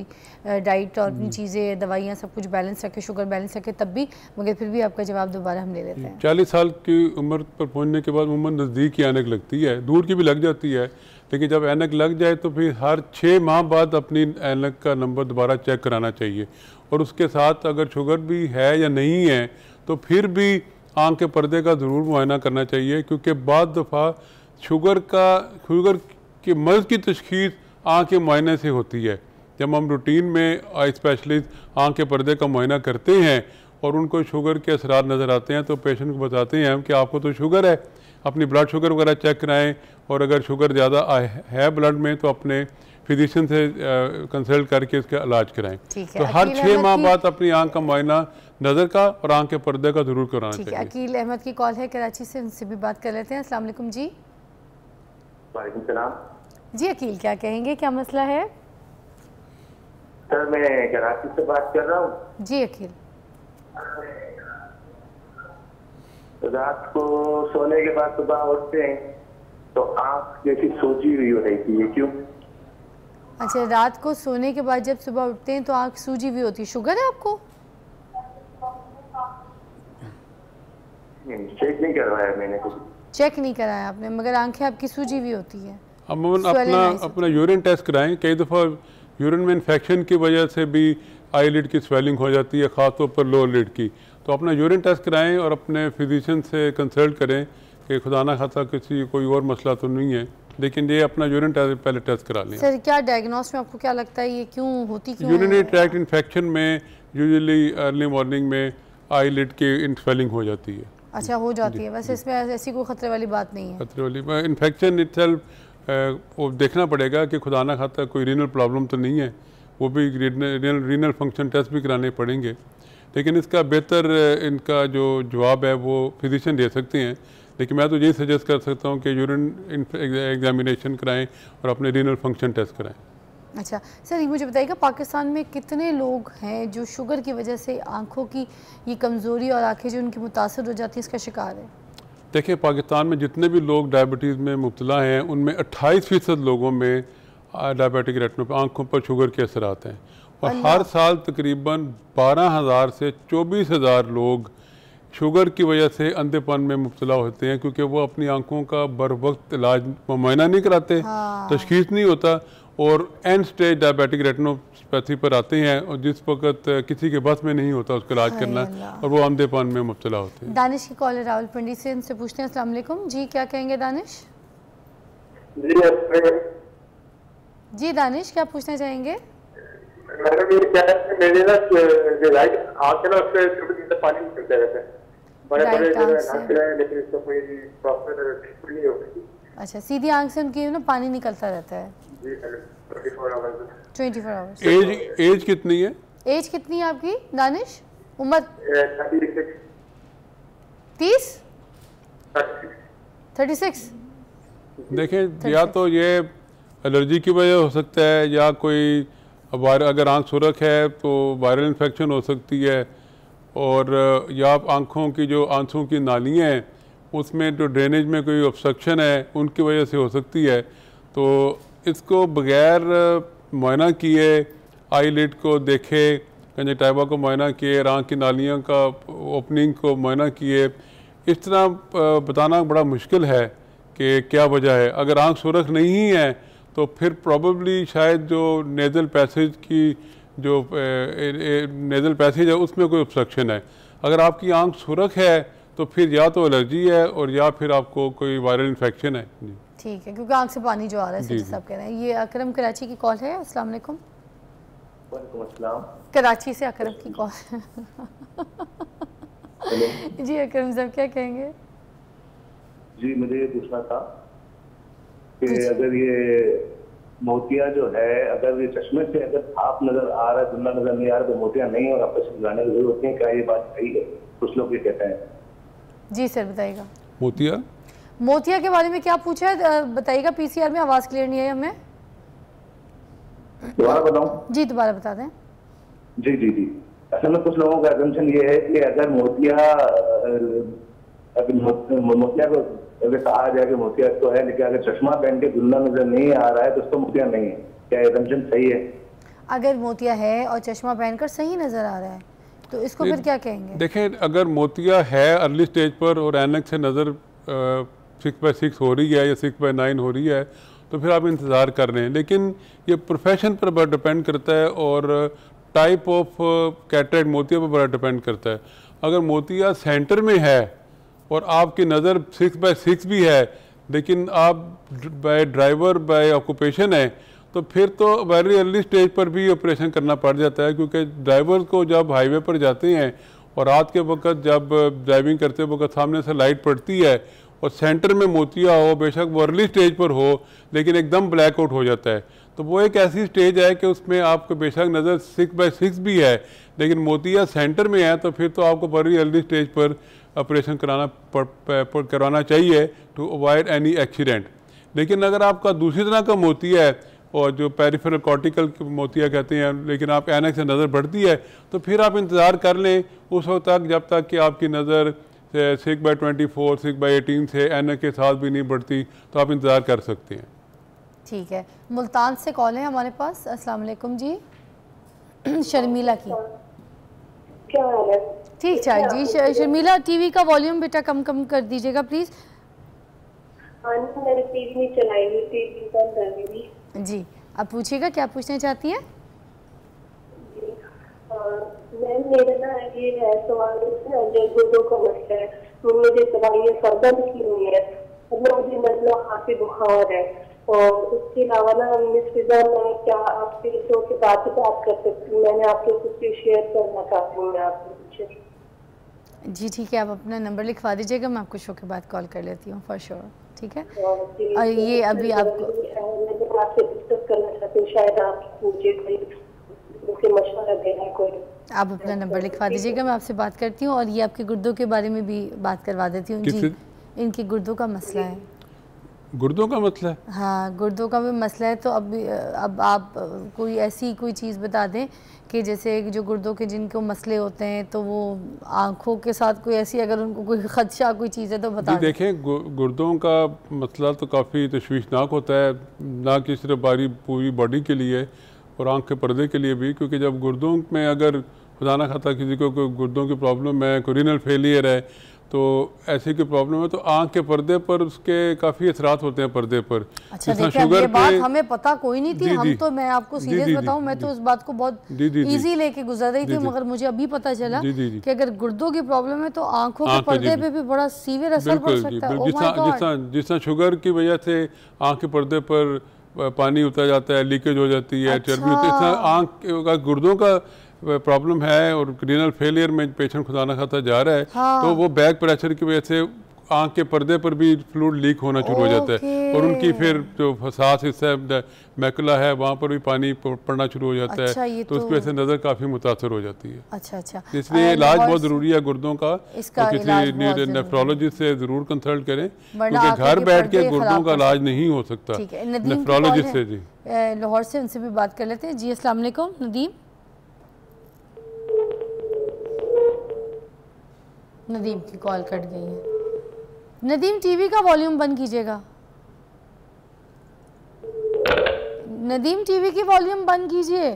डाइट और अपनी हम्म। चीज़ें दवाइयाँ सब कुछ बैलेंस रखे शुगर बैलेंस रखे तब भी मगर फिर भी आपका जवाब दोबारा हम ले लेते हैं चालीस साल की उम्र पर पहुँचने के बाद उम्र नज़दीक ही आने लगती है दूर की भी लग जाती है लेकिन जब ऐनक लग जाए तो फिर हर छः माह बाद अपनी ऐनक का नंबर दोबारा चेक कराना चाहिए और उसके साथ अगर शुगर भी है या नहीं है तो फिर भी आँख के पर्दे का ज़रूर मुआयना करना चाहिए क्योंकि बाद दफ़ा शुगर का शुगर के मर्ज़ की तशखीस आँख के मुआयने से होती है जब हम रूटीन में स्पेशलिस्ट आँख के पर्दे का मुआयना करते हैं और उनको शुगर के असरार नज़र आते हैं तो पेशेंट को बताते हैं हम कि आपको तो शुगर है अपनी ब्लड शुगर वगैरह चेक कराएँ और अगर शुगर ज़्यादा है ब्लड में तो अपने फिजिशियन से कंसल्ट करके इसका इलाज कराएं तो हर छः माह बाद अपनी आंख का मुआयना नज़र का और आंख के पर्दे का ज़रूर कराना चाहिए अकील अहमद की कॉल है कराची से उनसे भी बात कर लेते हैं असल जी जी अकील क्या कहेंगे क्या मसला है सर मैं कराची से बात कर रहा हूँ जी अकील तो रात को सोने के बाद सुबह उठते हैं तो आँख जैसी सूजी हुई रहती है क्यों अच्छा रात को सोने के बाद जब सुबह उठते हैं तो आंख सूजी भी होती शुगर है आपको चेक नहीं करवाया मैंने कुछ चेक नहीं कराया आपने मगर आंखें आपकी सूजी भी होती है अमूमन अपना अपना यूरिन टेस्ट कराएं कई दफ़ा यूरिन में इन्फेक्शन की वजह से भी आई की स्वेलिंग हो जाती है ख़ासतौर पर लोअर लिड की तो अपना यूरिन टेस्ट कराएं और अपने फिजिशियन से कंसल्ट करें कि खुदा ना खाता किसी कोई और मसला तो नहीं है लेकिन ये अपना यूरिन टेस्ट पहले टेस्ट करा लें सर क्या डायग्नोस में आपको क्या लगता है ये क्यों होती क्यों यूरिनरी ट्रैक्ट इन्फेक्शन में यूजली अर्ली मॉर्निंग में आई लिड की स्वेलिंग हो जाती है अच्छा हो जाती है वैसे इसमें ऐसी कोई खतरे वाली बात नहीं है खतरे वाली इन्फेक्शन इट वो देखना पड़ेगा कि खुदा ना खाता कोई रीनल प्रॉब्लम तो नहीं है वो भी रीनल रीनल फंक्शन टेस्ट भी कराने पड़ेंगे लेकिन इसका बेहतर इनका जो जवाब है वो फिजिशियन दे सकते हैं लेकिन मैं तो यही सजेस्ट कर सकता हूँ कि यूरिन एग्जामिनेशन कराएं और अपने रीनल फंक्शन टेस्ट कराएं अच्छा सर ये मुझे बताइएगा पाकिस्तान में कितने लोग हैं जो शुगर की वजह से आँखों की ये कमज़ोरी और आँखें जो उनकी मुतासर हो जाती है इसका शिकार है देखिए पाकिस्तान में जितने भी लोग डायबिटीज़ में मुबला हैं उनमें अट्ठाईस फ़ीसद लोगों में डायबिटिक रेटनो पर पर शुगर के असर आते हैं और हर साल तकरीबन बारह हज़ार से चौबीस हज़ार लोग शुगर की वजह से अंधेपन में मुबतला होते हैं क्योंकि वो अपनी आंखों का बर वक्त इलाज मुआयना नहीं कराते हाँ। तशखीस नहीं होता और एंड स्टेज डायबिटिक रेटनोपैथी पर आते हैं और जिस वक्त किसी के बस में नहीं होता उसका इलाज करना और वो आमदेपान में मुबतला होते हैं दानिश की कॉलर राहुल पंडित से इनसे पूछते हैं असल जी क्या कहेंगे दानिश जी, दानिश क्या पूछना चाहेंगे मैडम ये क्या है मेरे ना जो लाइट आते ना उससे पानी निकलते रहते हैं बड़े बड़े जो है लेकिन इसको कोई प्रॉपर नहीं अच्छा सीधी आंख से उनकी ना पानी निकलता रहता है twenty four hours age age कितनी है एज कितनी है आपकी दानिश उम्र तीस थर्टी सिक्स देखें या तो ये एलर्जी की वजह हो सकता है या कोई अगर आंख सुरख है तो वायरल इन्फेक्शन हो सकती है और या आँखों की जो आंसू की नालियाँ हैं उसमें जो ड्रेनेज में कोई ऑब्सट्रक्शन है उनकी वजह से हो सकती है तो इसको बगैर मुआयना किए आई लिड को देखे कंजटाइबा को मुआयना किए आँख की नालियों का ओपनिंग को मुआयना किए इस तरह बताना बड़ा मुश्किल है कि क्या वजह है अगर आँख सुरख नहीं है तो फिर प्रॉब्ली शायद जो नेजल पैसेज की जो नेज़ल पैसेज है उसमें कोई ऑब्स्ट्रक्शन है अगर आपकी आंख सुरख है तो फिर या तो एलर्जी है और या फिर आपको कोई वायरल इन्फेक्शन है जी ठीक है क्योंकि आंख से पानी जो आ रहा है सब कह रहे हैं ये अकरम कराची की कॉल है अस्सलाम वालेकुम कराची से अकरम की कॉल जी अकरम साहब क्या कहेंगे जी मुझे ये पूछना था कि अगर ये मोतिया जो है अगर ये चश्मे से अगर साफ नजर आ रहा है धुंधला नजर नहीं आ रहा तो मोतिया नहीं और आपस में जाने की जरूरत नहीं क्या ये बात सही है कुछ लोग ये कहते हैं जी सर बताइएगा मोतिया मोतिया के बारे में क्या पूछा है बताइएगा पीसीआर में आवाज क्लियर नहीं आई हमें दोबारा बताऊं जी दोबारा बता दें जी जी जी असल में कुछ लोगों का एजम्पन ये है कि अगर मोतिया अगर मोतिया को अगर कहा जाए कि मोतिया तो है लेकिन अगर चश्मा पहन के धुंधला नजर नहीं आ रहा है तो उसको मोतिया नहीं है क्या एजम्पन सही है अगर मोतिया है और चश्मा पहनकर सही नजर आ रहा है तो इसको फिर क्या कहेंगे देखें अगर मोतिया है अर्ली स्टेज पर और एनक से नज़र सिक्स बाई सिक्स हो रही है या सिक्स बाई नाइन हो रही है तो फिर आप इंतज़ार कर रहे हैं लेकिन ये प्रोफेशन पर बड़ा डिपेंड करता है और टाइप ऑफ कैटरेट मोतिया पर बड़ा डिपेंड करता है अगर मोतिया सेंटर में है और आपकी नज़र सिक्स बाय सिक्स भी है लेकिन आप बाय ड्राइवर बाय ऑक्यूपेशन है तो फिर तो वेरी अर्ली स्टेज पर भी ऑपरेशन करना पड़ जाता है क्योंकि ड्राइवर को जब हाईवे पर जाते हैं और रात के वक्त जब ड्राइविंग करते वक्त सामने से लाइट पड़ती है और सेंटर में मोतिया हो बेशक वो अर्ली स्टेज पर हो लेकिन एकदम ब्लैक आउट हो जाता है तो वो एक ऐसी स्टेज है कि उसमें आपको बेशक नज़र सिक्स बाई सिक्स भी है लेकिन मोतिया सेंटर में है तो फिर तो आपको बड़ी अर्ली स्टेज पर ऑपरेशन कराना पड़ करवाना चाहिए टू अवॉइड एनी एक्सीडेंट लेकिन अगर आपका दूसरी तरह का मोतिया है और जो पेरिफेरल कॉर्टिकल मोतिया कहते हैं लेकिन आप एनक से नज़र बढ़ती है तो फिर आप इंतज़ार कर लें उस वक्त तक जब तक कि आपकी नज़र six by twenty four six by eighteen से एन के साथ भी नहीं बढ़ती तो आप इंतज़ार कर सकते हैं ठीक है मुल्तान से कॉल है हमारे पास अस्सलाम जी शर्मिला की क्या है ठीक ठाक अच्छा। जी शर्मिला टीवी का वॉल्यूम बेटा कम कम कर दीजिएगा प्लीज हाँ जी आप पूछिएगा क्या पूछना चाहती हैं हाँ, मैम मेरा ना ये है सवाल जो दो मसला है वो मुझे दवाइयाँ फर्दर की हुई है मतलब मुझे मतलब खांसी बुखार है और उसके अलावा ना मिस फिजा मैं क्या आपसे शो के बाद बात कर सकती हूँ मैंने आपके कुछ शेयर करना चाहती हूँ मैं आपसे पूछे जी ठीक है आप अपना नंबर लिखवा दीजिएगा मैं आपको शो के बाद कॉल कर लेती हूँ फॉर श्योर ठीक है और ये अभी आपको आप आप अपना नंबर लिखवा दीजिएगा मैं आपसे बात करती हूँ और ये आपके गुर्दों के बारे में भी बात करवा देती हूँ जी इनके गुर्दों का मसला है गुर्दों का मसला है हाँ गुर्दों का भी मसला है तो अब अब आप कोई ऐसी कोई चीज़ बता दें कि जैसे जो गुर्दों के जिनको मसले होते हैं तो वो आँखों के साथ कोई ऐसी अगर उनको कोई खदशा कोई चीज़ है तो बता देखें गुर्दों का मसला तो काफ़ी तश्वीशनाक होता है ना कि सिर्फ बारी पूरी बॉडी के लिए और आँख के पर्दे के लिए भी क्योंकि जब गुर्दों में अगर खुदा खाता किसी को गुर्दों की प्रॉब्लम है कोरिनल फेलियर है तो ऐसी कोई प्रॉब्लम है तो आंख के पर्दे पर उसके काफ़ी असरात होते हैं पर्दे पर अच्छा शुगर ये बात हमें पता कोई नहीं थी हम तो मैं आपको सीरियस बताऊं मैं तो इस बात को बहुत इजी लेके गुजर रही थी मगर मुझे अभी पता चला कि अगर गुर्दों की प्रॉब्लम है तो आंखों के पर्दे पे भी बड़ा सीवियर असर पड़ सकता है जिस तरह शुगर की वजह से आँख के पर्दे पर पानी उतर जाता है लीकेज हो जाती है अच्छा। चर्बी होती है आँख का गुर्दों का प्रॉब्लम है और रीनल फेलियर में पेशेंट खुदा ना खाता जा रहा है हाँ। तो वो बैक प्रेशर की वजह से आंख के पर्दे पर भी फ्लूड लीक होना शुरू हो जाता है और उनकी फिर जो फसास हिस्सा मैकला है वहाँ पर भी पानी पड़ना शुरू हो जाता अच्छा, है तो, तो उसकी वजह से नज़र काफी मुतासर हो जाती है अच्छा अच्छा इसलिए इलाज बहुत ज़रूरी है गुर्दों का इसका किसी नेफ्रोलॉजिस्ट से ज़रूर कंसल्ट करें क्योंकि घर बैठ के गुर्दों का इलाज नहीं हो सकता नेफ्रोलॉजिस्ट से जी लाहौर से उनसे भी बात कर लेते हैं जी असलम नदीम नदीम की कॉल कट गई है नदीम टीवी का वॉल्यूम बंद कीजिएगा नदीम टीवी की वॉल्यूम बंद कीजिए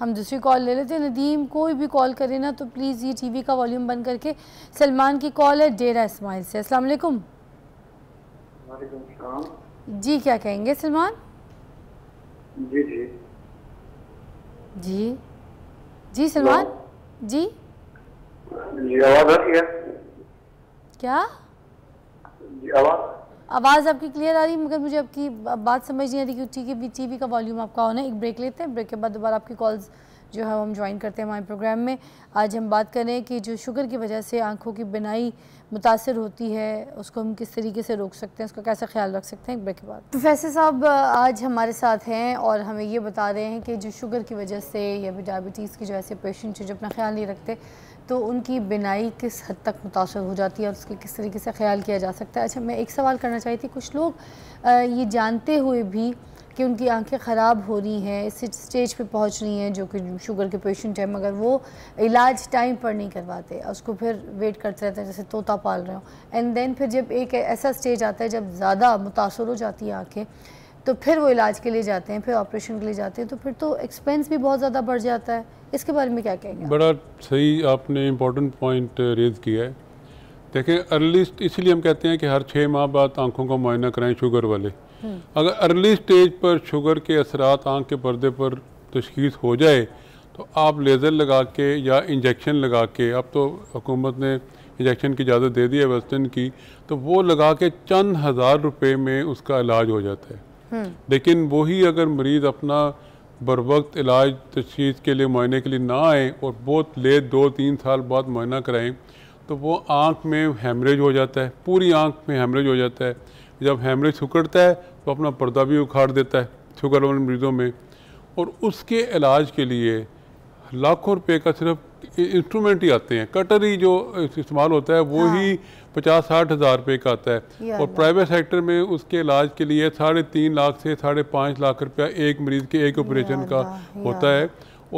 हम दूसरी कॉल ले लेते हैं नदीम कोई भी कॉल करे ना तो प्लीज़ ये टीवी का वॉल्यूम बंद करके सलमान की कॉल है डेरा इस्माइल से अस्सलाम वालेकुम जी क्या कहेंगे सलमान जी जी जी जी सलमान जी आवाज आ रही है क्या आवाज आवाज़ आपकी क्लियर आ रही है मगर मुझे आपकी बात समझ नहीं आ रही क्योंकि टीवी का वॉल्यूम आपका ऑन है एक ब्रेक लेते हैं ब्रेक के बाद दोबारा आपकी कॉल्स जो है हम ज्वाइन करते हैं हमारे प्रोग्राम में आज हम बात करें कि जो शुगर की वजह से आंखों की बिनाई मुतासर होती है उसको हम किस तरीके से रोक सकते हैं उसका कैसा ख्याल रख सकते हैं एक ब्रेक के बाद प्रोफेसर साहब आज हमारे साथ हैं और हमें ये बता रहे हैं कि जो शुगर की वजह से या फिर डायबिटीज़ की जो ऐसे पेशेंट जो अपना ख्याल नहीं रखते तो उनकी बिनाई किस हद तक मुतासर हो जाती है और उसके किस तरीके से ख्याल किया जा सकता है अच्छा मैं एक सवाल करना चाहती थी कुछ लोग ये जानते हुए भी कि उनकी आंखें ख़राब हो रही हैं इस स्टेज पे पहुंच रही हैं जो कि शुगर के पेशेंट हैं मगर वो इलाज टाइम पर नहीं करवाते उसको फिर वेट करते रहते हैं जैसे तोता पाल रहे हो एंड देन फिर जब एक ऐसा स्टेज आता है जब ज़्यादा मुतासर हो जाती है आँखें तो फिर वो इलाज के लिए जाते हैं फिर ऑपरेशन के लिए जाते हैं तो फिर तो एक्सपेंस भी बहुत ज़्यादा बढ़ जाता है इसके बारे में क्या कहेंगे बड़ा सही आपने इम्पोर्टेंट पॉइंट रेज किया है देखें अर्लीस्ट इसलिए हम कहते हैं कि हर छः माह बाद आंखों का मुआयना कराएं शुगर वाले अगर अर्ली स्टेज पर शुगर के असरात आँख के पर्दे पर तशखीस हो जाए तो आप लेज़र लगा के या इंजेक्शन लगा के अब तो हुकूमत ने इंजेक्शन की इजाज़त दे दी है वेस्टर्न की तो वो लगा के चंद हज़ार रुपये में उसका इलाज हो जाता है हम्म। लेकिन वही अगर मरीज़ अपना बर वक्त इलाज तशीस के लिए मायने के लिए ना आए और बहुत लेट दो तीन साल बाद मुआयना कराएँ तो वो आँख में हेमरेज हो जाता है पूरी आँख में हेमरेज हो जाता है जब हेमरेज सुखड़ता है तो अपना पर्दा भी उखाड़ देता है शुगर वाले मरीज़ों में और उसके इलाज के लिए लाखों रुपए का सिर्फ इंस्ट्रूमेंट ही आते हैं कटर ही जो इस्तेमाल होता है वो हाँ। ही पचास साठ हज़ार रुपये का आता है और प्राइवेट सेक्टर में उसके इलाज के लिए साढ़े तीन लाख से साढ़े पाँच लाख रुपया एक मरीज़ के एक ऑपरेशन का होता है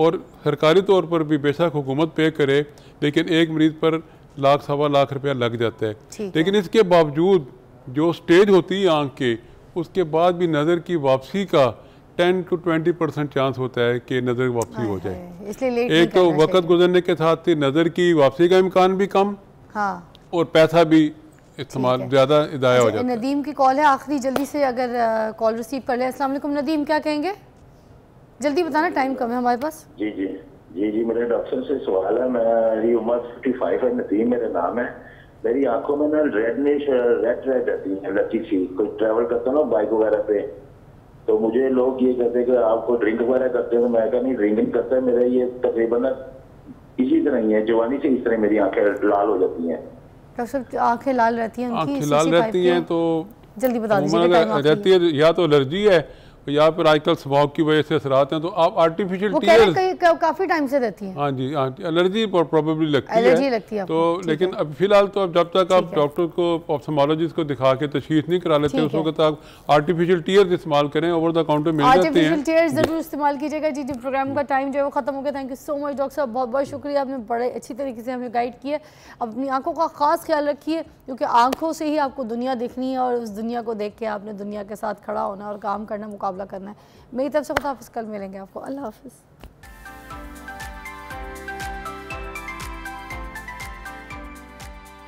और सरकारी तौर पर भी बेशक हुकूमत पे करे लेकिन एक मरीज़ पर लाख सवा लाख रुपया लग जाता है लेकिन इसके बावजूद जो स्टेज होती है आँख के उसके बाद भी नज़र की वापसी का 10 टू 20 परसेंट चांस होता है कि नज़र वापसी हो जाए इसलिए एक तो वक़्त गुजरने के साथ ही नज़र की वापसी का इम्कान भी कम हाँ और पैसा भी इस्तेमाल ज़्यादा इदाया हो अच्छा, जाता है नदीम की कॉल है आखिरी जल्दी से अगर कॉल रिसीव कर लें असलम नदीम क्या कहेंगे जल्दी बताना टाइम कम है हमारे पास जी जी जी जी मेरे डॉक्टर से सवाल है मेरी उम्र 55 है नदीम मेरा नाम है मेरी आंखों में ना रेडनेस रेड रेड रहती है लची सी कोई ट्रैवल करता ना बाइक वगैरह पे तो मुझे लोग ये कहते हैं कि आपको ड्रिंक वगैरह करते हैं तो मैं कहा नहीं ड्रिंक नहीं करता है मेरा ये तकरीबन इसी तरह ही है जवानी से इस तरह मेरी आंखें लाल हो जाती हैं डॉक्टर तो साहब आंखें लाल रहती हैं आंखें लाल रहती हैं तो जल्दी बता दीजिए रहती है या तो एलर्जी है तो या फिर आजकल स्वभाव की वजह से असरात हैं तो आप आर्टिफिशियल टीयर काफी टाइम से रहती है हाँ जी हाँ एलर्जी प्रॉबेबली लगती है एलर्जी लगती है तो लेकिन अब फिलहाल तो अब जब तक आप डॉक्टर को ऑप्थमोलॉजिस्ट को दिखा के तशीस नहीं करा लेते उस वक्त तो आप आर्टिफिशियल टीयर इस्तेमाल करें ओवर द काउंटर मिल जाते हैं टीयर जरूर इस्तेमाल कीजिएगा जी जी प्रोग्राम का टाइम जो है वो खत्म हो गया thank you so much doctor sahab बहुत बहुत शुक्रिया आपने बड़े अच्छी तरीके से हमें गाइड किया अपनी आंखों का खास ख्याल रखिए क्योंकि आंखों से ही आपको दुनिया देखनी है और उस दुनिया को देख के आपने दुनिया के साथ खड़ा होना और काम करना मुकाबला मुकाबला करना है मेरी तरफ से खुदाफिस कल मिलेंगे आपको अल्लाह हाफिज़